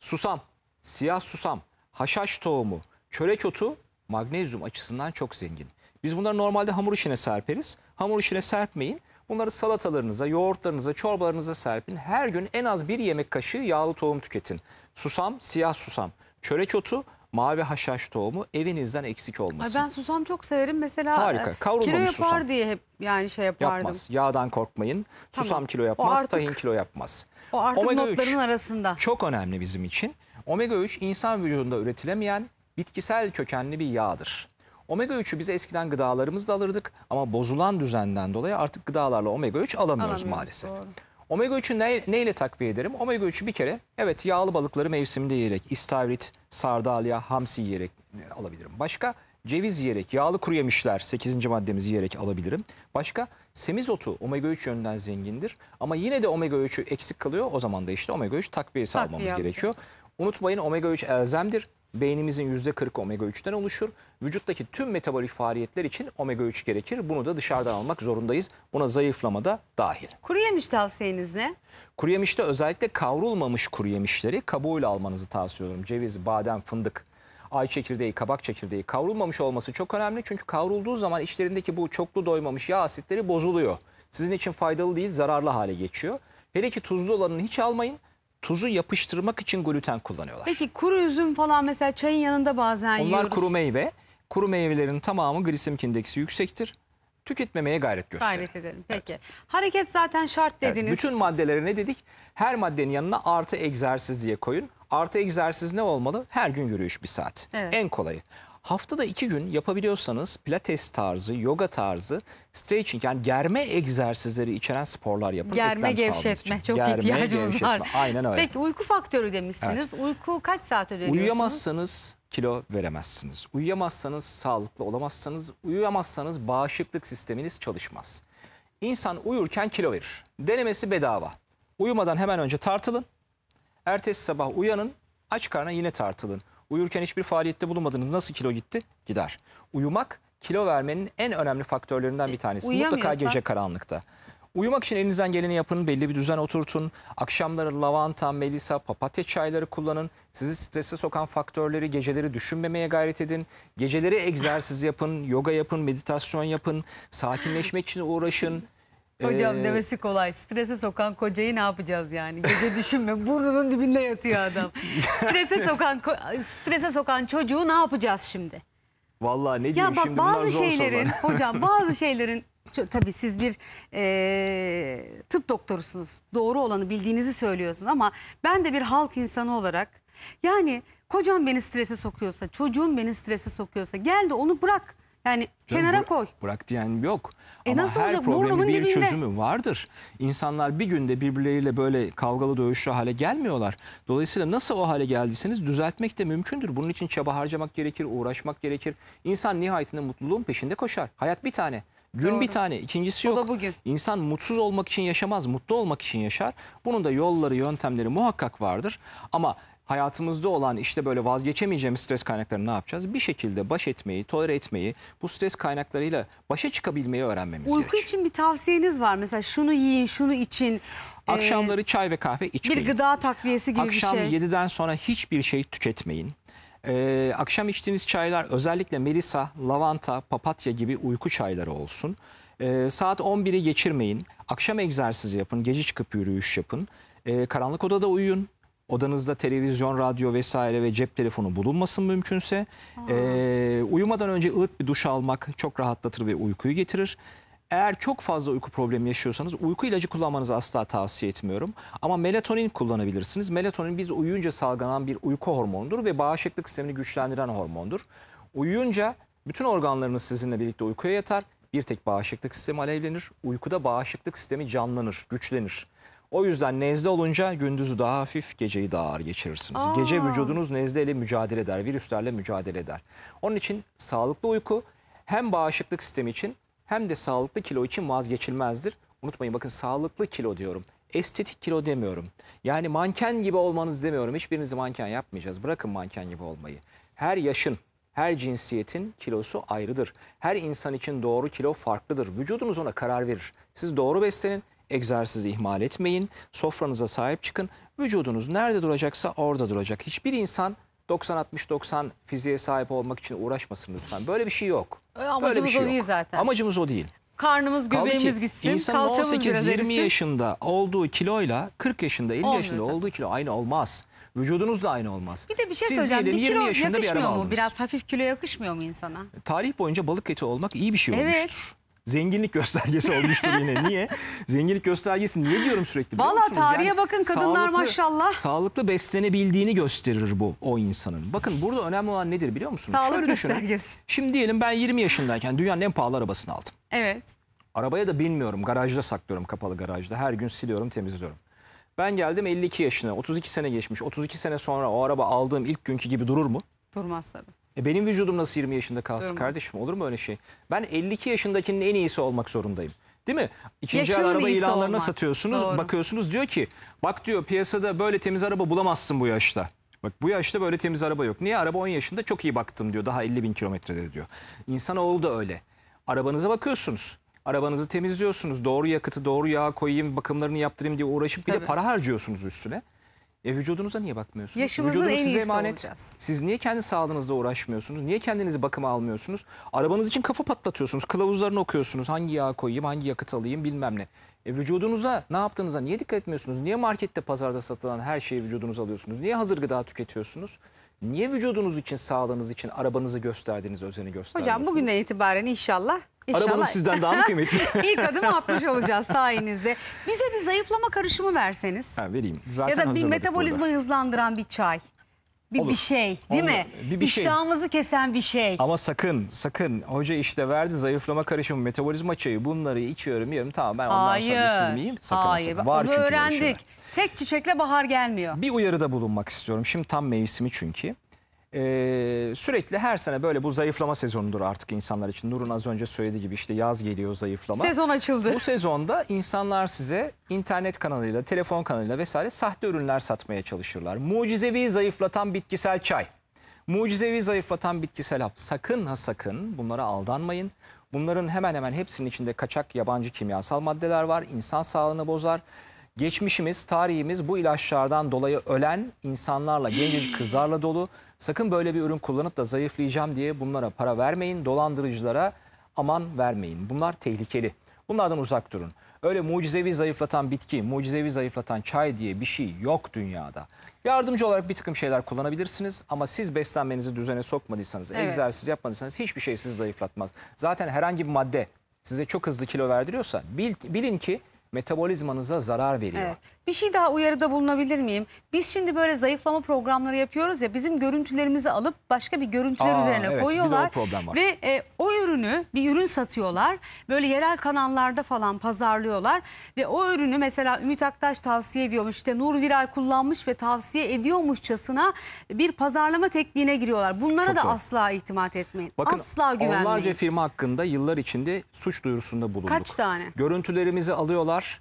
susam, siyah susam, haşhaş tohumu, çörek otu magnezyum açısından çok zengin. Biz bunları normalde hamur işine serperiz. Hamur işine serpmeyin. Bunları salatalarınıza, yoğurtlarınıza, çorbalarınıza serpin. Her gün en az bir yemek kaşığı yağlı tohum tüketin. Susam, siyah susam, çöreç otu mavi haşhaş tohumu evinizden eksik olmasın. Ay ben susam çok severim. Mesela Harika. E, Kavrulmamış kilo yapar susam. diye hep yani şey yapardım. Yapmaz. Yağdan korkmayın. Tamam. Susam kilo yapmaz, O artık- tahin kilo yapmaz. O artık Omega üç. notların arasında. Çok önemli bizim için. Omega 3 insan vücudunda üretilemeyen bitkisel kökenli bir yağdır. Omega 3'ü biz eskiden gıdalarımızda alırdık ama bozulan düzenden dolayı artık gıdalarla omega 3 alamıyoruz Alamıyoruz, maalesef. doğru. Omega 3'ü ne, neyle takviye ederim? Omega 3'ü bir kere evet yağlı balıkları mevsimde yiyerek, istavrit, sardalya, hamsi yiyerek e, alabilirim. Başka ceviz yiyerek, yağlı kuru yemişler 8. maddemizi yiyerek alabilirim. Başka semizotu omega 3 yönden zengindir ama yine de omega 3'ü eksik kalıyor. O zaman da işte omega 3 takviyesi takviye almamız yapacağız. gerekiyor. Unutmayın omega 3 elzemdir. Beynimizin %40 omega 3'ten oluşur. Vücuttaki tüm metabolik faaliyetler için omega 3 gerekir. Bunu da dışarıdan almak zorundayız. Buna zayıflama da dahil. Kuru yemiş tavsiyeniz ne? Kuru yemişte özellikle kavrulmamış kuru yemişleri kabuğuyla almanızı tavsiye ediyorum. Ceviz, badem, fındık ay çekirdeği, kabak çekirdeği kavrulmamış olması çok önemli. Çünkü kavrulduğu zaman içlerindeki bu çoklu doymamış yağ asitleri bozuluyor. Sizin için faydalı değil, zararlı hale geçiyor. Hele ki tuzlu olanını hiç almayın tuzu yapıştırmak için gluten kullanıyorlar. Peki kuru üzüm falan mesela çayın yanında bazen Onlar yiyoruz. Onlar kuru meyve. Kuru meyvelerin tamamı glisemik indeksi yüksektir. Tüketmemeye gayret gösterin. Gayret edelim. Peki. Evet. Hareket zaten şart dediniz. Evet, bütün maddelere ne dedik? Her maddenin yanına artı egzersiz diye koyun. Artı egzersiz ne olmalı? Her gün yürüyüş bir saat. Evet. En kolayı. Haftada iki gün yapabiliyorsanız pilates tarzı, yoga tarzı, stretching yani germe egzersizleri içeren sporlar yapın. Germe Eklem gevşetme çok germe, ihtiyacımız gevşetme. var. Aynen öyle. Peki uyku faktörü demişsiniz. Evet. Uyku kaç saat ödeniyorsunuz? Uyuyamazsanız kilo veremezsiniz. Uyuyamazsanız sağlıklı olamazsanız, uyuyamazsanız bağışıklık sisteminiz çalışmaz. İnsan uyurken kilo verir. Denemesi bedava. Uyumadan hemen önce tartılın. Ertesi sabah uyanın, aç karnına yine tartılın. Uyurken hiçbir faaliyette bulunmadınız. Nasıl kilo gitti? Gider. Uyumak kilo vermenin en önemli faktörlerinden bir e, tanesi. Mutlaka gece karanlıkta. Uyumak için elinizden geleni yapın, belli bir düzen oturtun. Akşamları lavanta, melisa, papatya çayları kullanın. Sizi strese sokan faktörleri geceleri düşünmemeye gayret edin. Geceleri egzersiz yapın, yoga yapın, meditasyon yapın. Sakinleşmek için uğraşın. *laughs* Hocam ee, demesi kolay. Strese sokan kocayı ne yapacağız yani? Gece *laughs* düşünme. Burnunun dibinde yatıyor adam. strese sokan strese sokan çocuğu ne yapacağız şimdi? Vallahi ne diyeyim ya bak, şimdi bazı şeylerin *laughs* hocam bazı şeylerin tabii siz bir e, tıp doktorusunuz. Doğru olanı bildiğinizi söylüyorsunuz ama ben de bir halk insanı olarak yani kocam beni strese sokuyorsa, çocuğum beni strese sokuyorsa gel de onu bırak yani Canım, kenara bıra koy. Bırak diyen yok. E Ama nasıl her problemin bir dibinde. çözümü vardır. İnsanlar bir günde birbirleriyle böyle kavgalı dövüşlü hale gelmiyorlar. Dolayısıyla nasıl o hale geldiyseniz düzeltmek de mümkündür. Bunun için çaba harcamak gerekir, uğraşmak gerekir. İnsan nihayetinde mutluluğun peşinde koşar. Hayat bir tane. Gün Doğru. bir tane, ikincisi yok. O da bugün. İnsan mutsuz olmak için yaşamaz, mutlu olmak için yaşar. Bunun da yolları, yöntemleri muhakkak vardır. Ama hayatımızda olan işte böyle vazgeçemeyeceğimiz stres kaynaklarını ne yapacağız? Bir şekilde baş etmeyi, tolere etmeyi, bu stres kaynaklarıyla başa çıkabilmeyi öğrenmemiz Uyku gerekiyor. için bir tavsiyeniz var mesela şunu yiyin, şunu için. E, Akşamları ee, çay ve kahve içmeyin. Bir gıda takviyesi gibi Akşam bir şey. Akşam 7'den sonra hiçbir şey tüketmeyin. Ee, akşam içtiğiniz çaylar özellikle melisa, lavanta, papatya gibi uyku çayları olsun. Ee, saat 11'i geçirmeyin. Akşam egzersizi yapın. Gece çıkıp yürüyüş yapın. Ee, karanlık odada uyuyun odanızda televizyon, radyo vesaire ve cep telefonu bulunmasın mümkünse. E, uyumadan önce ılık bir duş almak çok rahatlatır ve uykuyu getirir. Eğer çok fazla uyku problemi yaşıyorsanız uyku ilacı kullanmanızı asla tavsiye etmiyorum. Ama melatonin kullanabilirsiniz. Melatonin biz uyuyunca salgılanan bir uyku hormonudur ve bağışıklık sistemini güçlendiren hormondur. Uyuyunca bütün organlarınız sizinle birlikte uykuya yatar. Bir tek bağışıklık sistemi alevlenir. Uykuda bağışıklık sistemi canlanır, güçlenir. O yüzden nezle olunca gündüzü daha hafif, geceyi daha ağır geçirirsiniz. Aa. Gece vücudunuz nezleyle mücadele eder, virüslerle mücadele eder. Onun için sağlıklı uyku hem bağışıklık sistemi için hem de sağlıklı kilo için vazgeçilmezdir. Unutmayın bakın sağlıklı kilo diyorum. Estetik kilo demiyorum. Yani manken gibi olmanız demiyorum. Hiçbirinizi manken yapmayacağız. Bırakın manken gibi olmayı. Her yaşın, her cinsiyetin kilosu ayrıdır. Her insan için doğru kilo farklıdır. Vücudunuz ona karar verir. Siz doğru beslenin egzersizi ihmal etmeyin. Sofranıza sahip çıkın. Vücudunuz nerede duracaksa orada duracak. Hiçbir insan 90-60-90 fiziğe sahip olmak için uğraşmasın lütfen. Böyle bir şey yok. Amacımız e, Böyle bir şey o yok. değil zaten. Amacımız o değil. Karnımız göbeğimiz gitsin. İnsanın kalçamız 18-20 yaşında olduğu kiloyla 40 yaşında 50 yaşında tabii. olduğu kilo aynı olmaz. Vücudunuz da aynı olmaz. Bir de bir şey Siz söyleyeceğim. diyelim Bir 20 kilo yaşında bir yakışmıyor araba mu? aldınız. Biraz hafif kilo yakışmıyor mu insana? Tarih boyunca balık eti olmak iyi bir şey Evet. olmuştur zenginlik göstergesi olmuştur yine. *laughs* Niye? Zenginlik göstergesi niye diyorum sürekli? Valla tarihe yani bakın kadınlar sağlıklı, maşallah. Sağlıklı beslenebildiğini gösterir bu o insanın. Bakın burada önemli olan nedir biliyor musunuz? Sağlık Şöyle düşünün. göstergesi. Şimdi diyelim ben 20 yaşındayken dünyanın en pahalı arabasını aldım. Evet. Arabaya da binmiyorum. Garajda saklıyorum kapalı garajda. Her gün siliyorum temizliyorum. Ben geldim 52 yaşına 32 sene geçmiş. 32 sene sonra o araba aldığım ilk günkü gibi durur mu? Durmaz tabii. E benim vücudum nasıl 20 yaşında kalsın Durma. kardeşim olur mu öyle şey? Ben 52 yaşındakinin en iyisi olmak zorundayım. Değil mi? İkinci Yaşının araba ilanlarına olmak. satıyorsunuz. Doğru. Bakıyorsunuz diyor ki bak diyor piyasada böyle temiz araba bulamazsın bu yaşta. Bak bu yaşta böyle temiz araba yok. Niye? Araba 10 yaşında çok iyi baktım diyor. Daha 50 bin kilometrede diyor. İnsanoğlu da öyle. Arabanıza bakıyorsunuz. Arabanızı temizliyorsunuz. Doğru yakıtı, doğru yağ koyayım, bakımlarını yaptırayım diye uğraşıp bir de para harcıyorsunuz üstüne. E vücudunuza niye bakmıyorsunuz? Yaşımızın Vücudunuz en size emanet. olacağız. Siz niye kendi sağlığınızla uğraşmıyorsunuz? Niye kendinizi bakıma almıyorsunuz? Arabanız için kafa patlatıyorsunuz. Kılavuzlarını okuyorsunuz. Hangi yağ koyayım, hangi yakıt alayım bilmem ne. E vücudunuza ne yaptığınıza niye dikkat etmiyorsunuz? Niye markette pazarda satılan her şeyi vücudunuza alıyorsunuz? Niye hazır gıda tüketiyorsunuz? Niye vücudunuz için, sağlığınız için arabanızı gösterdiğiniz özeni gösteriyorsunuz? Hocam bugünden itibaren inşallah İnşallah. Arabanız sizden daha mı *laughs* kıymetli? İlk adım atmış olacağız sayenizde. Bize bir zayıflama karışımı verseniz. Ha, vereyim. Zaten ya da bir metabolizma hızlandıran bir çay. Bir, Olur. bir şey değil Olur. mi? Bir, bir şey. İştahımızı şey. kesen bir şey. Ama sakın sakın hoca işte verdi zayıflama karışımı metabolizma çayı bunları içiyorum yiyorum tamam ben ondan Hayır. sonra istedim yiyeyim. Sakın Hayır. sakın. Var çünkü öğrendik. Tek çiçekle bahar gelmiyor. Bir uyarıda bulunmak istiyorum. Şimdi tam mevsimi çünkü e, sürekli her sene böyle bu zayıflama sezonudur artık insanlar için. Nur'un az önce söylediği gibi işte yaz geliyor zayıflama. Sezon açıldı. Bu sezonda insanlar size internet kanalıyla, telefon kanalıyla vesaire sahte ürünler satmaya çalışırlar. Mucizevi zayıflatan bitkisel çay. Mucizevi zayıflatan bitkisel hap. Sakın ha sakın bunlara aldanmayın. Bunların hemen hemen hepsinin içinde kaçak yabancı kimyasal maddeler var. İnsan sağlığını bozar. Geçmişimiz, tarihimiz bu ilaçlardan dolayı ölen insanlarla, gencecik kızlarla dolu. Sakın böyle bir ürün kullanıp da zayıflayacağım diye bunlara para vermeyin. Dolandırıcılara aman vermeyin. Bunlar tehlikeli. Bunlardan uzak durun. Öyle mucizevi zayıflatan bitki, mucizevi zayıflatan çay diye bir şey yok dünyada. Yardımcı olarak bir takım şeyler kullanabilirsiniz ama siz beslenmenizi düzene sokmadıysanız, evet. egzersiz yapmadıysanız hiçbir şey sizi zayıflatmaz. Zaten herhangi bir madde size çok hızlı kilo verdiriyorsa bil, bilin ki metabolizmanıza zarar veriyor. Evet. Bir şey daha uyarıda bulunabilir miyim? Biz şimdi böyle zayıflama programları yapıyoruz ya bizim görüntülerimizi alıp başka bir görüntüler Aa, üzerine evet, koyuyorlar. Bir de o Ve e, o ürünü bir ürün satıyorlar. Böyle yerel kanallarda falan pazarlıyorlar. Ve o ürünü mesela Ümit Aktaş tavsiye ediyormuş. İşte Nur Viral kullanmış ve tavsiye ediyormuşçasına bir pazarlama tekniğine giriyorlar. Bunlara Çok da doğru. asla itimat etmeyin. Bakın, asla güvenmeyin. Onlarca firma hakkında yıllar içinde suç duyurusunda bulunduk. Kaç tane? Görüntülerimizi alıyorlar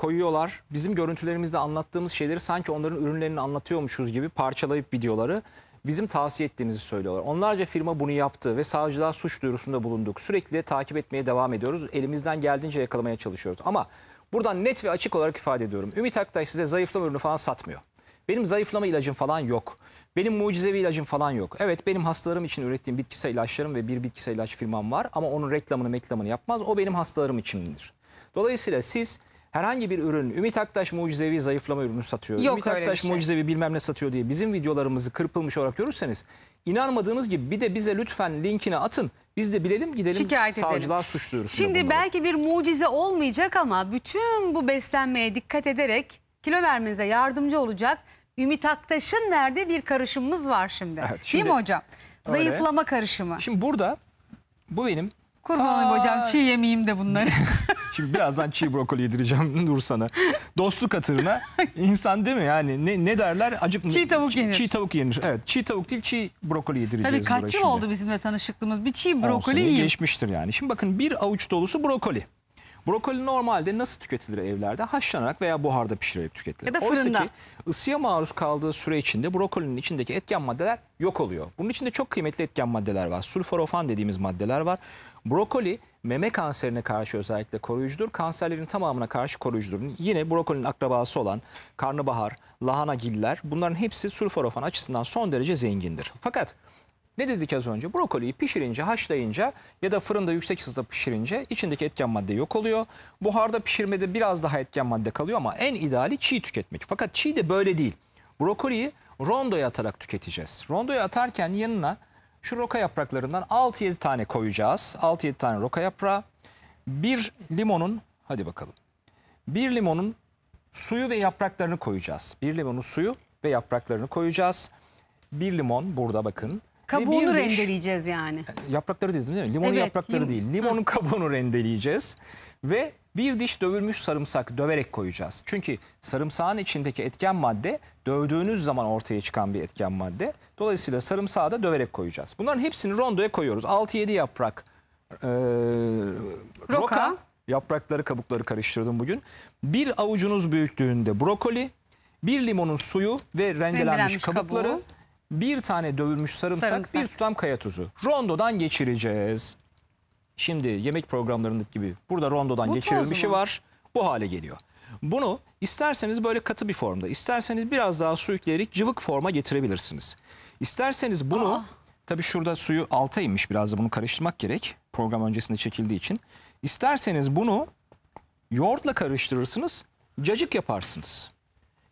koyuyorlar. Bizim görüntülerimizde anlattığımız şeyleri sanki onların ürünlerini anlatıyormuşuz gibi parçalayıp videoları bizim tavsiye ettiğimizi söylüyorlar. Onlarca firma bunu yaptı ve savcılığa suç duyurusunda bulunduk. Sürekli takip etmeye devam ediyoruz. Elimizden geldiğince yakalamaya çalışıyoruz. Ama buradan net ve açık olarak ifade ediyorum. Ümit Aktay size zayıflama ürünü falan satmıyor. Benim zayıflama ilacım falan yok. Benim mucizevi ilacım falan yok. Evet benim hastalarım için ürettiğim bitkisel ilaçlarım ve bir bitkisel ilaç firmam var ama onun reklamını meklamını yapmaz. O benim hastalarım içindir. Dolayısıyla siz herhangi bir ürün Ümit Aktaş mucizevi zayıflama ürünü satıyor. Yok Ümit öyle Aktaş şey. mucizevi bilmem ne satıyor diye bizim videolarımızı kırpılmış olarak görürseniz inanmadığınız gibi bir de bize lütfen linkini atın. Biz de bilelim gidelim Şikayet edelim. savcılığa suç Şimdi bunları. belki bir mucize olmayacak ama bütün bu beslenmeye dikkat ederek kilo vermenize yardımcı olacak Ümit Aktaş'ın verdiği bir karışımımız var şimdi. Evet, şimdi Değil mi hocam? Zayıflama karışımı. Şimdi burada bu benim Kurban olayım hocam çiğ yemeyeyim de bunları. *laughs* Şimdi birazdan çiğ brokoli yedireceğim dursana *laughs* Dostluk hatırına insan değil mi yani ne, ne derler acık Çiğ tavuk yenir. Çiğ tavuk yenir. Evet çiğ tavuk değil çiğ brokoli Tabii yedireceğiz buraya kaç yıl şimdi. oldu bizimle tanışıklığımız. Bir çiğ brokoli seneyi yiyeyim. geçmiştir yani. Şimdi bakın bir avuç dolusu brokoli. Brokoli normalde nasıl tüketilir evlerde? Haşlanarak veya buharda pişirerek tüketilir. Ya da fırında. Oysa ki ısıya maruz kaldığı süre içinde brokolinin içindeki etken maddeler yok oluyor. Bunun içinde çok kıymetli etken maddeler var. Sulforofan dediğimiz maddeler var. Brokoli meme kanserine karşı özellikle koruyucudur. Kanserlerin tamamına karşı koruyucudur. Yine brokolinin akrabası olan karnabahar, lahana giller bunların hepsi sulforofan açısından son derece zengindir. Fakat ne dedik az önce? Brokoliyi pişirince, haşlayınca ya da fırında yüksek hızda pişirince içindeki etken madde yok oluyor. Buharda pişirmede biraz daha etken madde kalıyor ama en ideali çiğ tüketmek. Fakat çiğ de böyle değil. Brokoliyi rondoya atarak tüketeceğiz. Rondoya atarken yanına şu roka yapraklarından 6-7 tane koyacağız. 6-7 tane roka yaprağı. Bir limonun, hadi bakalım. Bir limonun suyu ve yapraklarını koyacağız. Bir limonun suyu ve yapraklarını koyacağız. Bir limon burada bakın. Kabuğunu rendeleyeceğiz yani. Yaprakları dedim değil mi? Limonun Evet, yaprakları lim- değil. Limonun kabuğunu rendeleyeceğiz. Ve bir diş dövülmüş sarımsak döverek koyacağız. Çünkü sarımsağın içindeki etken madde dövdüğünüz zaman ortaya çıkan bir etken madde. Dolayısıyla sarımsağı da döverek koyacağız. Bunların hepsini rondoya koyuyoruz. 6-7 yaprak e, roka. roka. Yaprakları kabukları karıştırdım bugün. Bir avucunuz büyüklüğünde brokoli, bir limonun suyu ve rendelenmiş Rendelenmiş kabukları, kabuğu. bir tane dövülmüş sarımsak, Sarımsak. bir tutam kaya tuzu. Rondodan geçireceğiz. Şimdi yemek programlarındaki gibi burada rondodan Bu geçirilmişi şey var. Bu hale geliyor. Bunu isterseniz böyle katı bir formda, isterseniz biraz daha su yükleyerek cıvık forma getirebilirsiniz. İsterseniz bunu Aa. tabii şurada suyu alta inmiş biraz da bunu karıştırmak gerek. Program öncesinde çekildiği için. İsterseniz bunu yoğurtla karıştırırsınız, cacık yaparsınız.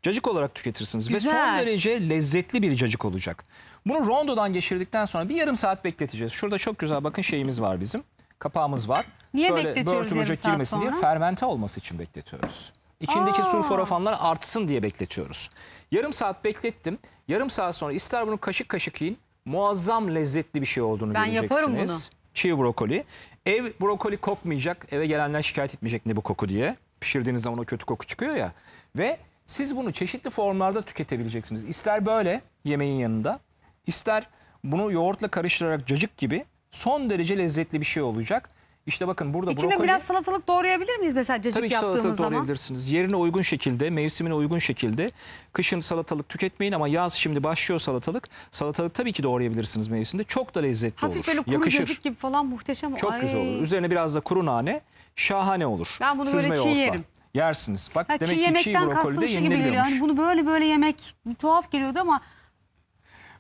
Cacık olarak tüketirsiniz Güzel. ve son derece lezzetli bir cacık olacak. Bunu rondodan geçirdikten sonra bir yarım saat bekleteceğiz. Şurada çok güzel bakın şeyimiz var bizim kapağımız var. Niye Böyle bekletiyoruz yarım börtümecek saat girmesin diye fermente olması için bekletiyoruz. İçindeki Aa. sulforafanlar artsın diye bekletiyoruz. Yarım saat beklettim. Yarım saat sonra ister bunu kaşık kaşık yiyin. Muazzam lezzetli bir şey olduğunu Ben göreceksiniz. yaparım Çiğ brokoli. Ev brokoli kokmayacak. Eve gelenler şikayet etmeyecek ne bu koku diye. Pişirdiğiniz zaman o kötü koku çıkıyor ya. Ve siz bunu çeşitli formlarda tüketebileceksiniz. İster böyle yemeğin yanında, ister bunu yoğurtla karıştırarak cacık gibi son derece lezzetli bir şey olacak. İşte bakın burada İçine brokoli... biraz salatalık doğrayabilir miyiz mesela cacık Tabii zaman? Tabii salatalık zaman? doğrayabilirsiniz. Yerine uygun şekilde, mevsimine uygun şekilde. Kışın salatalık tüketmeyin ama yaz şimdi başlıyor salatalık. Salatalık tabii ki doğrayabilirsiniz mevsiminde. Çok da lezzetli olur. Hafif böyle kuru Yakışır. cacık gibi falan muhteşem. Çok Ay. güzel olur. Üzerine biraz da kuru nane. Şahane olur. Ben bunu Süzme böyle çiğ yoğurtla. yerim. Yersiniz. Bak ha, demek çiğ ki çiğ yemekten brokoli de yenilebiliyormuş. Yani bunu böyle böyle yemek tuhaf geliyordu ama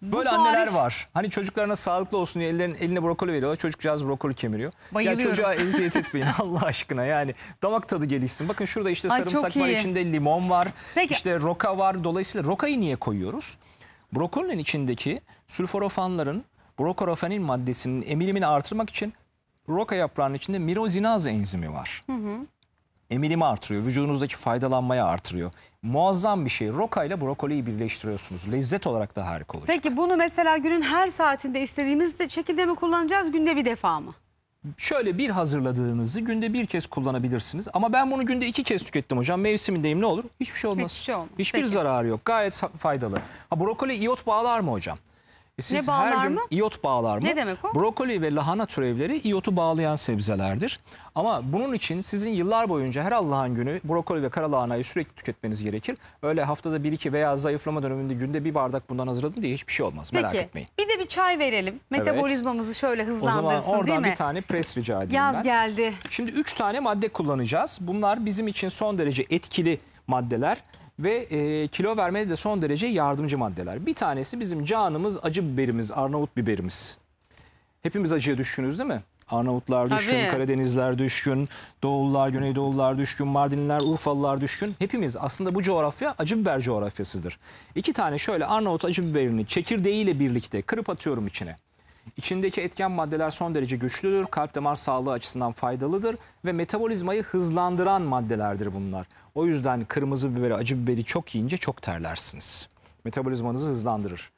Böyle tarif- anneler var. Hani çocuklarına sağlıklı olsun diye ellerin, eline brokoli veriyorlar. Çocukcağız brokoli kemiriyor. Bayılıyorum. Ya çocuğa *laughs* eziyet etmeyin Allah aşkına yani. Damak tadı gelişsin. Bakın şurada işte Ay, sarımsak var, içinde limon var. Peki. işte roka var. Dolayısıyla rokayı niye koyuyoruz? Brokolinin içindeki sülforofanların, brokorofenin maddesinin emilimini artırmak için roka yaprağının içinde mirozinaz enzimi var. Emilimi artırıyor. Vücudunuzdaki faydalanmayı artırıyor. Muazzam bir şey. Roka ile brokoliyi birleştiriyorsunuz. Lezzet olarak da harika olacak. Peki bunu mesela günün her saatinde istediğimiz şekilde mi kullanacağız günde bir defa mı? Şöyle bir hazırladığınızı günde bir kez kullanabilirsiniz. Ama ben bunu günde iki kez tükettim hocam. Mevsimindeyim ne olur? Hiçbir şey olmaz. Hiçbir, şey olmaz. Hiçbir zararı yok. Gayet faydalı. Ha, brokoli iot bağlar mı hocam? E siz ne bağlar her gün mı? iot bağlar mı? Ne demek o? Brokoli ve lahana türevleri iyotu bağlayan sebzelerdir. Ama bunun için sizin yıllar boyunca her Allah'ın günü brokoli ve kara lahanayı sürekli tüketmeniz gerekir. Öyle haftada bir iki veya zayıflama döneminde günde bir bardak bundan hazırladım diye hiçbir şey olmaz. Peki, merak etmeyin. Bir de bir çay verelim. Metabolizmamızı evet. şöyle hızlandırsın değil mi? O zaman oradan bir tane pres rica edeyim Yaz ben. geldi. Şimdi üç tane madde kullanacağız. Bunlar bizim için son derece etkili maddeler ve e, kilo vermede de son derece yardımcı maddeler. Bir tanesi bizim canımız acı biberimiz, Arnavut biberimiz. Hepimiz acıya düşkünüz değil mi? Arnavutlar düşkün, Tabii. Karadenizler düşkün, Doğullar, Güneydoğullar düşkün, Mardinliler, Urfalılar düşkün. Hepimiz aslında bu coğrafya acı biber coğrafyasıdır. İki tane şöyle Arnavut acı biberini çekirdeğiyle birlikte kırıp atıyorum içine. İçindeki etken maddeler son derece güçlüdür, kalp damar sağlığı açısından faydalıdır ve metabolizmayı hızlandıran maddelerdir bunlar. O yüzden kırmızı biberi, acı biberi çok yiyince çok terlersiniz. Metabolizmanızı hızlandırır.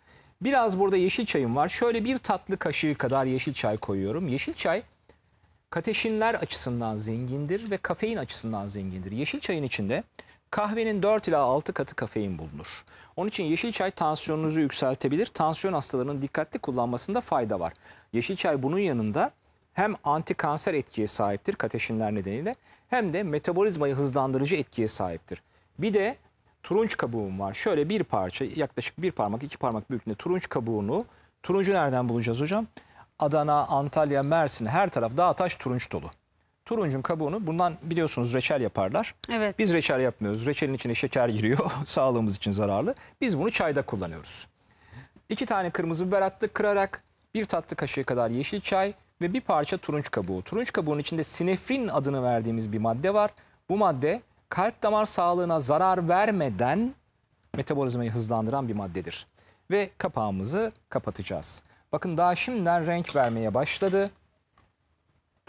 Biraz burada yeşil çayım var. Şöyle bir tatlı kaşığı kadar yeşil çay koyuyorum. Yeşil çay kateşinler açısından zengindir ve kafein açısından zengindir. Yeşil çayın içinde kahvenin 4 ila 6 katı kafein bulunur. Onun için yeşil çay tansiyonunuzu yükseltebilir. Tansiyon hastalarının dikkatli kullanmasında fayda var. Yeşil çay bunun yanında hem anti kanser etkiye sahiptir kateşinler nedeniyle hem de metabolizmayı hızlandırıcı etkiye sahiptir. Bir de turunç kabuğum var. Şöyle bir parça yaklaşık bir parmak iki parmak büyüklüğünde turunç kabuğunu turuncu nereden bulacağız hocam? Adana, Antalya, Mersin her taraf dağ taş turunç dolu. Turuncun kabuğunu bundan biliyorsunuz reçel yaparlar. Evet. Biz reçel yapmıyoruz. Reçelin içine şeker giriyor. *laughs* Sağlığımız için zararlı. Biz bunu çayda kullanıyoruz. İki tane kırmızı biber attık kırarak. Bir tatlı kaşığı kadar yeşil çay ve bir parça turunç kabuğu. Turunç kabuğunun içinde sinefrin adını verdiğimiz bir madde var. Bu madde kalp damar sağlığına zarar vermeden metabolizmayı hızlandıran bir maddedir. Ve kapağımızı kapatacağız. Bakın daha şimdiden renk vermeye başladı.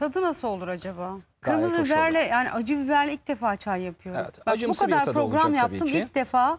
Tadı nasıl olur acaba? Kırmızı hoş biberle yani acı biberle ilk defa çay yapıyorum. Evet, Bak, bu kadar program yaptım ilk defa.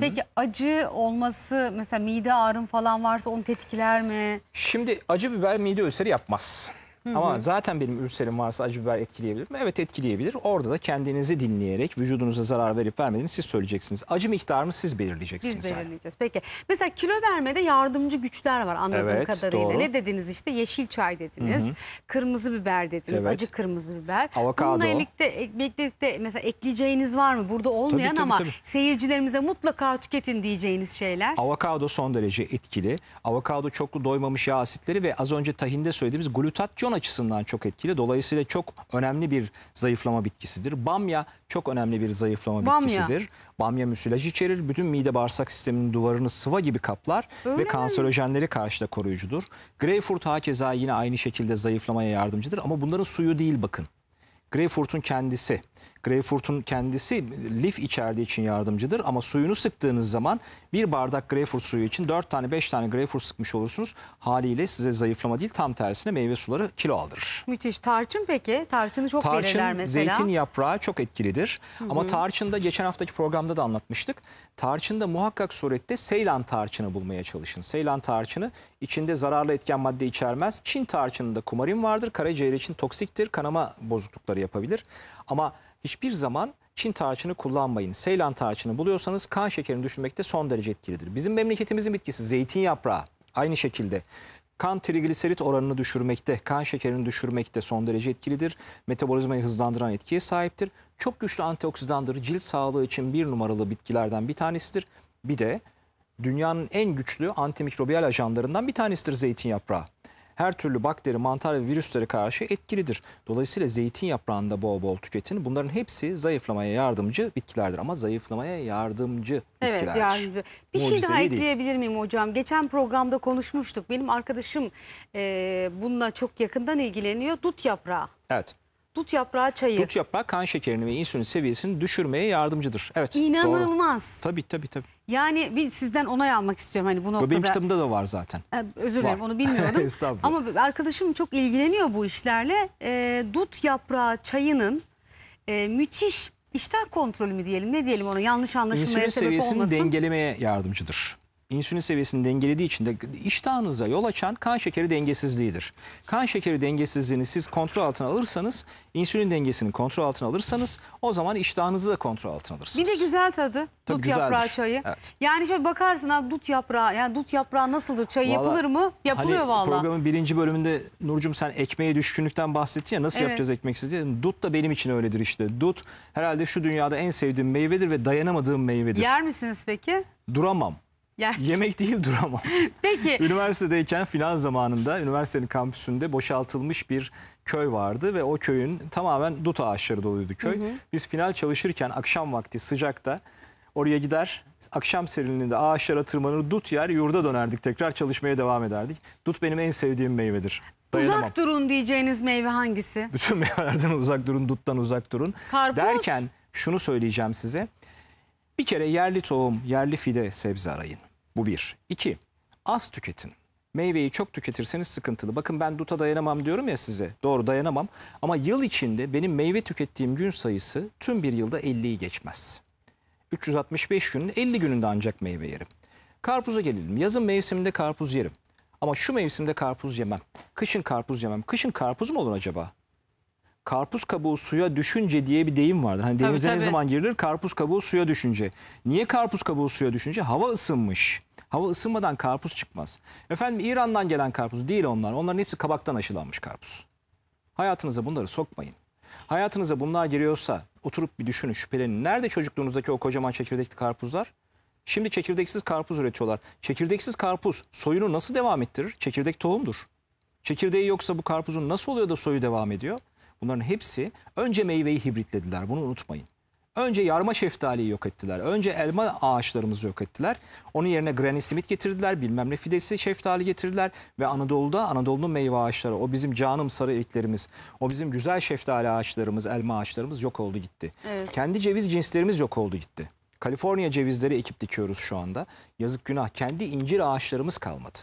Peki acı olması mesela mide ağrım falan varsa onu tetikler mi? Şimdi acı biber mide ülseri yapmaz. Hı-hı. Ama zaten benim ülserim varsa acı biber etkileyebilir mi? Evet etkileyebilir. Orada da kendinizi dinleyerek vücudunuza zarar verip vermediğini siz söyleyeceksiniz. Acı miktarını siz belirleyeceksiniz. Biz belirleyeceğiz. Yani. Peki mesela kilo vermede yardımcı güçler var anladığım evet, kadarıyla. Doğru. Ne dediniz işte yeşil çay dediniz. Hı-hı. Kırmızı biber dediniz. Evet. Acı kırmızı biber. Avokado. Bununla birlikte, e, birlikte mesela ekleyeceğiniz var mı? Burada olmayan tabii, tabii, ama tabii. seyircilerimize mutlaka tüketin diyeceğiniz şeyler. Avokado son derece etkili. Avokado çoklu doymamış yağ asitleri ve az önce tahinde söylediğimiz glutatyon açısından çok etkili. Dolayısıyla çok önemli bir zayıflama bitkisidir. Bamya çok önemli bir zayıflama Bamya. bitkisidir. Bamya müsilaj içerir. Bütün mide bağırsak sisteminin duvarını sıva gibi kaplar Öyle ve mi? kanserojenleri karşı da koruyucudur. Greyfurt hakeza yine aynı şekilde zayıflamaya yardımcıdır ama bunların suyu değil bakın. Greyfurt'un kendisi Greyfurt'un kendisi lif içerdiği için yardımcıdır ama suyunu sıktığınız zaman bir bardak greyfurt suyu için 4 tane 5 tane greyfurt sıkmış olursunuz. Haliyle size zayıflama değil tam tersine meyve suları kilo aldırır. Müthiş. Tarçın peki? Tarçını çok tarçın, verirler mesela. Tarçın zeytin yaprağı çok etkilidir. Hı -hı. Ama tarçında geçen haftaki programda da anlatmıştık. Tarçında muhakkak surette Seylan tarçını bulmaya çalışın. Seylan tarçını içinde zararlı etken madde içermez. Çin tarçınında kumarin vardır. Karaciğer için toksiktir. Kanama bozuklukları yapabilir. Ama hiçbir zaman Çin tarçını kullanmayın. Seylan tarçını buluyorsanız kan şekerini düşürmekte son derece etkilidir. Bizim memleketimizin bitkisi zeytin yaprağı aynı şekilde kan trigliserit oranını düşürmekte, kan şekerini düşürmekte son derece etkilidir. Metabolizmayı hızlandıran etkiye sahiptir. Çok güçlü antioksidandır. Cilt sağlığı için bir numaralı bitkilerden bir tanesidir. Bir de dünyanın en güçlü antimikrobiyal ajanlarından bir tanesidir zeytin yaprağı her türlü bakteri, mantar ve virüslere karşı etkilidir. Dolayısıyla zeytin yaprağında bol bol tüketin. Bunların hepsi zayıflamaya yardımcı bitkilerdir ama zayıflamaya yardımcı evet, bitkilerdir. Evet yardımcı. Bir şey Mucizevi şey daha ekleyebilir miyim hocam? Geçen programda konuşmuştuk. Benim arkadaşım e, bununla çok yakından ilgileniyor. Dut yaprağı. Evet. Dut yaprağı çayı. Dut yaprağı kan şekerini ve insülin seviyesini düşürmeye yardımcıdır. Evet. İnanılmaz. Doğru. Tabii tabii tabii. Yani bir sizden onay almak istiyorum hani bu noktada. Benim kitabımda da var zaten. Ee, özür dilerim onu bilmiyordum. *laughs* Estağfurullah. Ama arkadaşım çok ilgileniyor bu işlerle. Ee, dut yaprağı çayının e, müthiş iştah kontrolü mü diyelim ne diyelim ona yanlış anlaşılmaya İnsülin sebep olmasın. İnsülin seviyesini dengelemeye yardımcıdır insülin seviyesini dengelediği için de iştahınıza yol açan kan şekeri dengesizliğidir. Kan şekeri dengesizliğini siz kontrol altına alırsanız, insülin dengesini kontrol altına alırsanız o zaman iştahınızı da kontrol altına alırsınız. Bir de güzel tadı. Tabii dut güzeldir. yaprağı çayı. Evet. Yani şöyle bakarsın abi dut yaprağı yani dut yaprağı nasıldır çayı vallahi, yapılır mı? Hani Yapılıyor hani valla. Programın birinci bölümünde Nurcum sen ekmeğe düşkünlükten bahsettin ya nasıl evet. yapacağız ekmeksiz diye. Dut da benim için öyledir işte. Dut herhalde şu dünyada en sevdiğim meyvedir ve dayanamadığım meyvedir. Yer misiniz peki? Duramam. Yer. Yemek değil duramam. *laughs* Peki. Üniversitedeyken final zamanında üniversitenin kampüsünde boşaltılmış bir köy vardı ve o köyün tamamen dut ağaçları doluydu köy. Hı hı. Biz final çalışırken akşam vakti sıcakta oraya gider akşam serinliğinde ağaçlara tırmanır dut yer yurda dönerdik tekrar çalışmaya devam ederdik. Dut benim en sevdiğim meyvedir. Dayanamam. Uzak durun diyeceğiniz meyve hangisi? Bütün *laughs* meyvelerden uzak durun, duttan uzak durun. Karpuz. Derken şunu söyleyeceğim size. Bir kere yerli tohum, yerli fide sebze arayın. Bu bir. İki, az tüketin. Meyveyi çok tüketirseniz sıkıntılı. Bakın ben duta dayanamam diyorum ya size. Doğru dayanamam. Ama yıl içinde benim meyve tükettiğim gün sayısı tüm bir yılda 50'yi geçmez. 365 günün 50 gününde ancak meyve yerim. Karpuza gelelim. Yazın mevsiminde karpuz yerim. Ama şu mevsimde karpuz yemem. Kışın karpuz yemem. Kışın karpuz mu olur acaba? karpuz kabuğu suya düşünce diye bir deyim vardı. Hani denize ne zaman girilir? Karpuz kabuğu suya düşünce. Niye karpuz kabuğu suya düşünce? Hava ısınmış. Hava ısınmadan karpuz çıkmaz. Efendim İran'dan gelen karpuz değil onlar. Onların hepsi kabaktan aşılanmış karpuz. Hayatınıza bunları sokmayın. Hayatınıza bunlar giriyorsa oturup bir düşünün, şüphelenin. Nerede çocukluğunuzdaki o kocaman çekirdekli karpuzlar? Şimdi çekirdeksiz karpuz üretiyorlar. Çekirdeksiz karpuz soyunu nasıl devam ettirir? Çekirdek tohumdur. Çekirdeği yoksa bu karpuzun nasıl oluyor da soyu devam ediyor? Bunların hepsi önce meyveyi hibritlediler bunu unutmayın. Önce yarma şeftaliyi yok ettiler. Önce elma ağaçlarımızı yok ettiler. Onun yerine granny simit getirdiler. Bilmem ne fidesi şeftali getirdiler. Ve Anadolu'da Anadolu'nun meyve ağaçları o bizim canım sarı eriklerimiz o bizim güzel şeftali ağaçlarımız elma ağaçlarımız yok oldu gitti. Evet. Kendi ceviz cinslerimiz yok oldu gitti. Kaliforniya cevizleri ekip dikiyoruz şu anda. Yazık günah kendi incir ağaçlarımız kalmadı.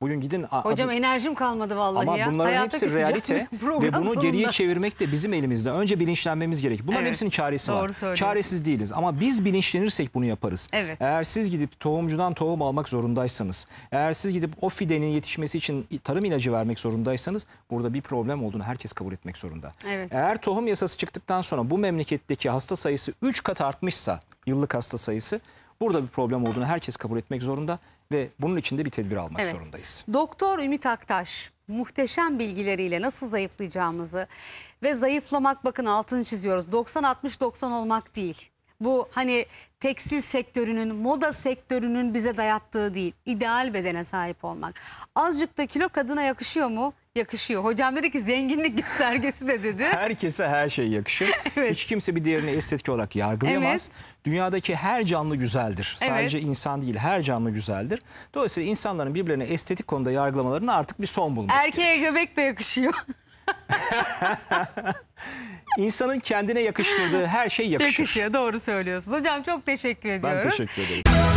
Bugün gidin... Hocam abi, enerjim kalmadı vallahi ama ya. Ama bunların Hayata hepsi realite *laughs* ve bunu sonunda. geriye çevirmek de bizim elimizde. Önce bilinçlenmemiz gerek. Bunların evet, hepsinin çaresi var. Çaresiz değiliz ama biz bilinçlenirsek bunu yaparız. Evet. Eğer siz gidip tohumcudan tohum almak zorundaysanız, eğer siz gidip o fidenin yetişmesi için tarım ilacı vermek zorundaysanız burada bir problem olduğunu herkes kabul etmek zorunda. Evet. Eğer tohum yasası çıktıktan sonra bu memleketteki hasta sayısı 3 kat artmışsa yıllık hasta sayısı burada bir problem olduğunu herkes kabul etmek zorunda ve bunun için de bir tedbir almak evet. zorundayız. Doktor Ümit Aktaş muhteşem bilgileriyle nasıl zayıflayacağımızı ve zayıflamak bakın altını çiziyoruz 90-60-90 olmak değil bu hani tekstil sektörünün, moda sektörünün bize dayattığı değil. İdeal bedene sahip olmak. Azıcık da kilo kadına yakışıyor mu? Yakışıyor. Hocam dedi ki zenginlik *laughs* göstergesi de dedi. Herkese her şey yakışır. *laughs* evet. Hiç kimse bir diğerini estetik olarak yargılayamaz. Evet. Dünyadaki her canlı güzeldir. Evet. Sadece insan değil her canlı güzeldir. Dolayısıyla insanların birbirlerine estetik konuda yargılamalarının artık bir son bulması Erkeğe gerekir. göbek de yakışıyor. *laughs* insanın kendine yakıştırdığı her şey yakışır. Yakışıyor doğru söylüyorsun Hocam çok teşekkür ediyoruz. Ben teşekkür ederim.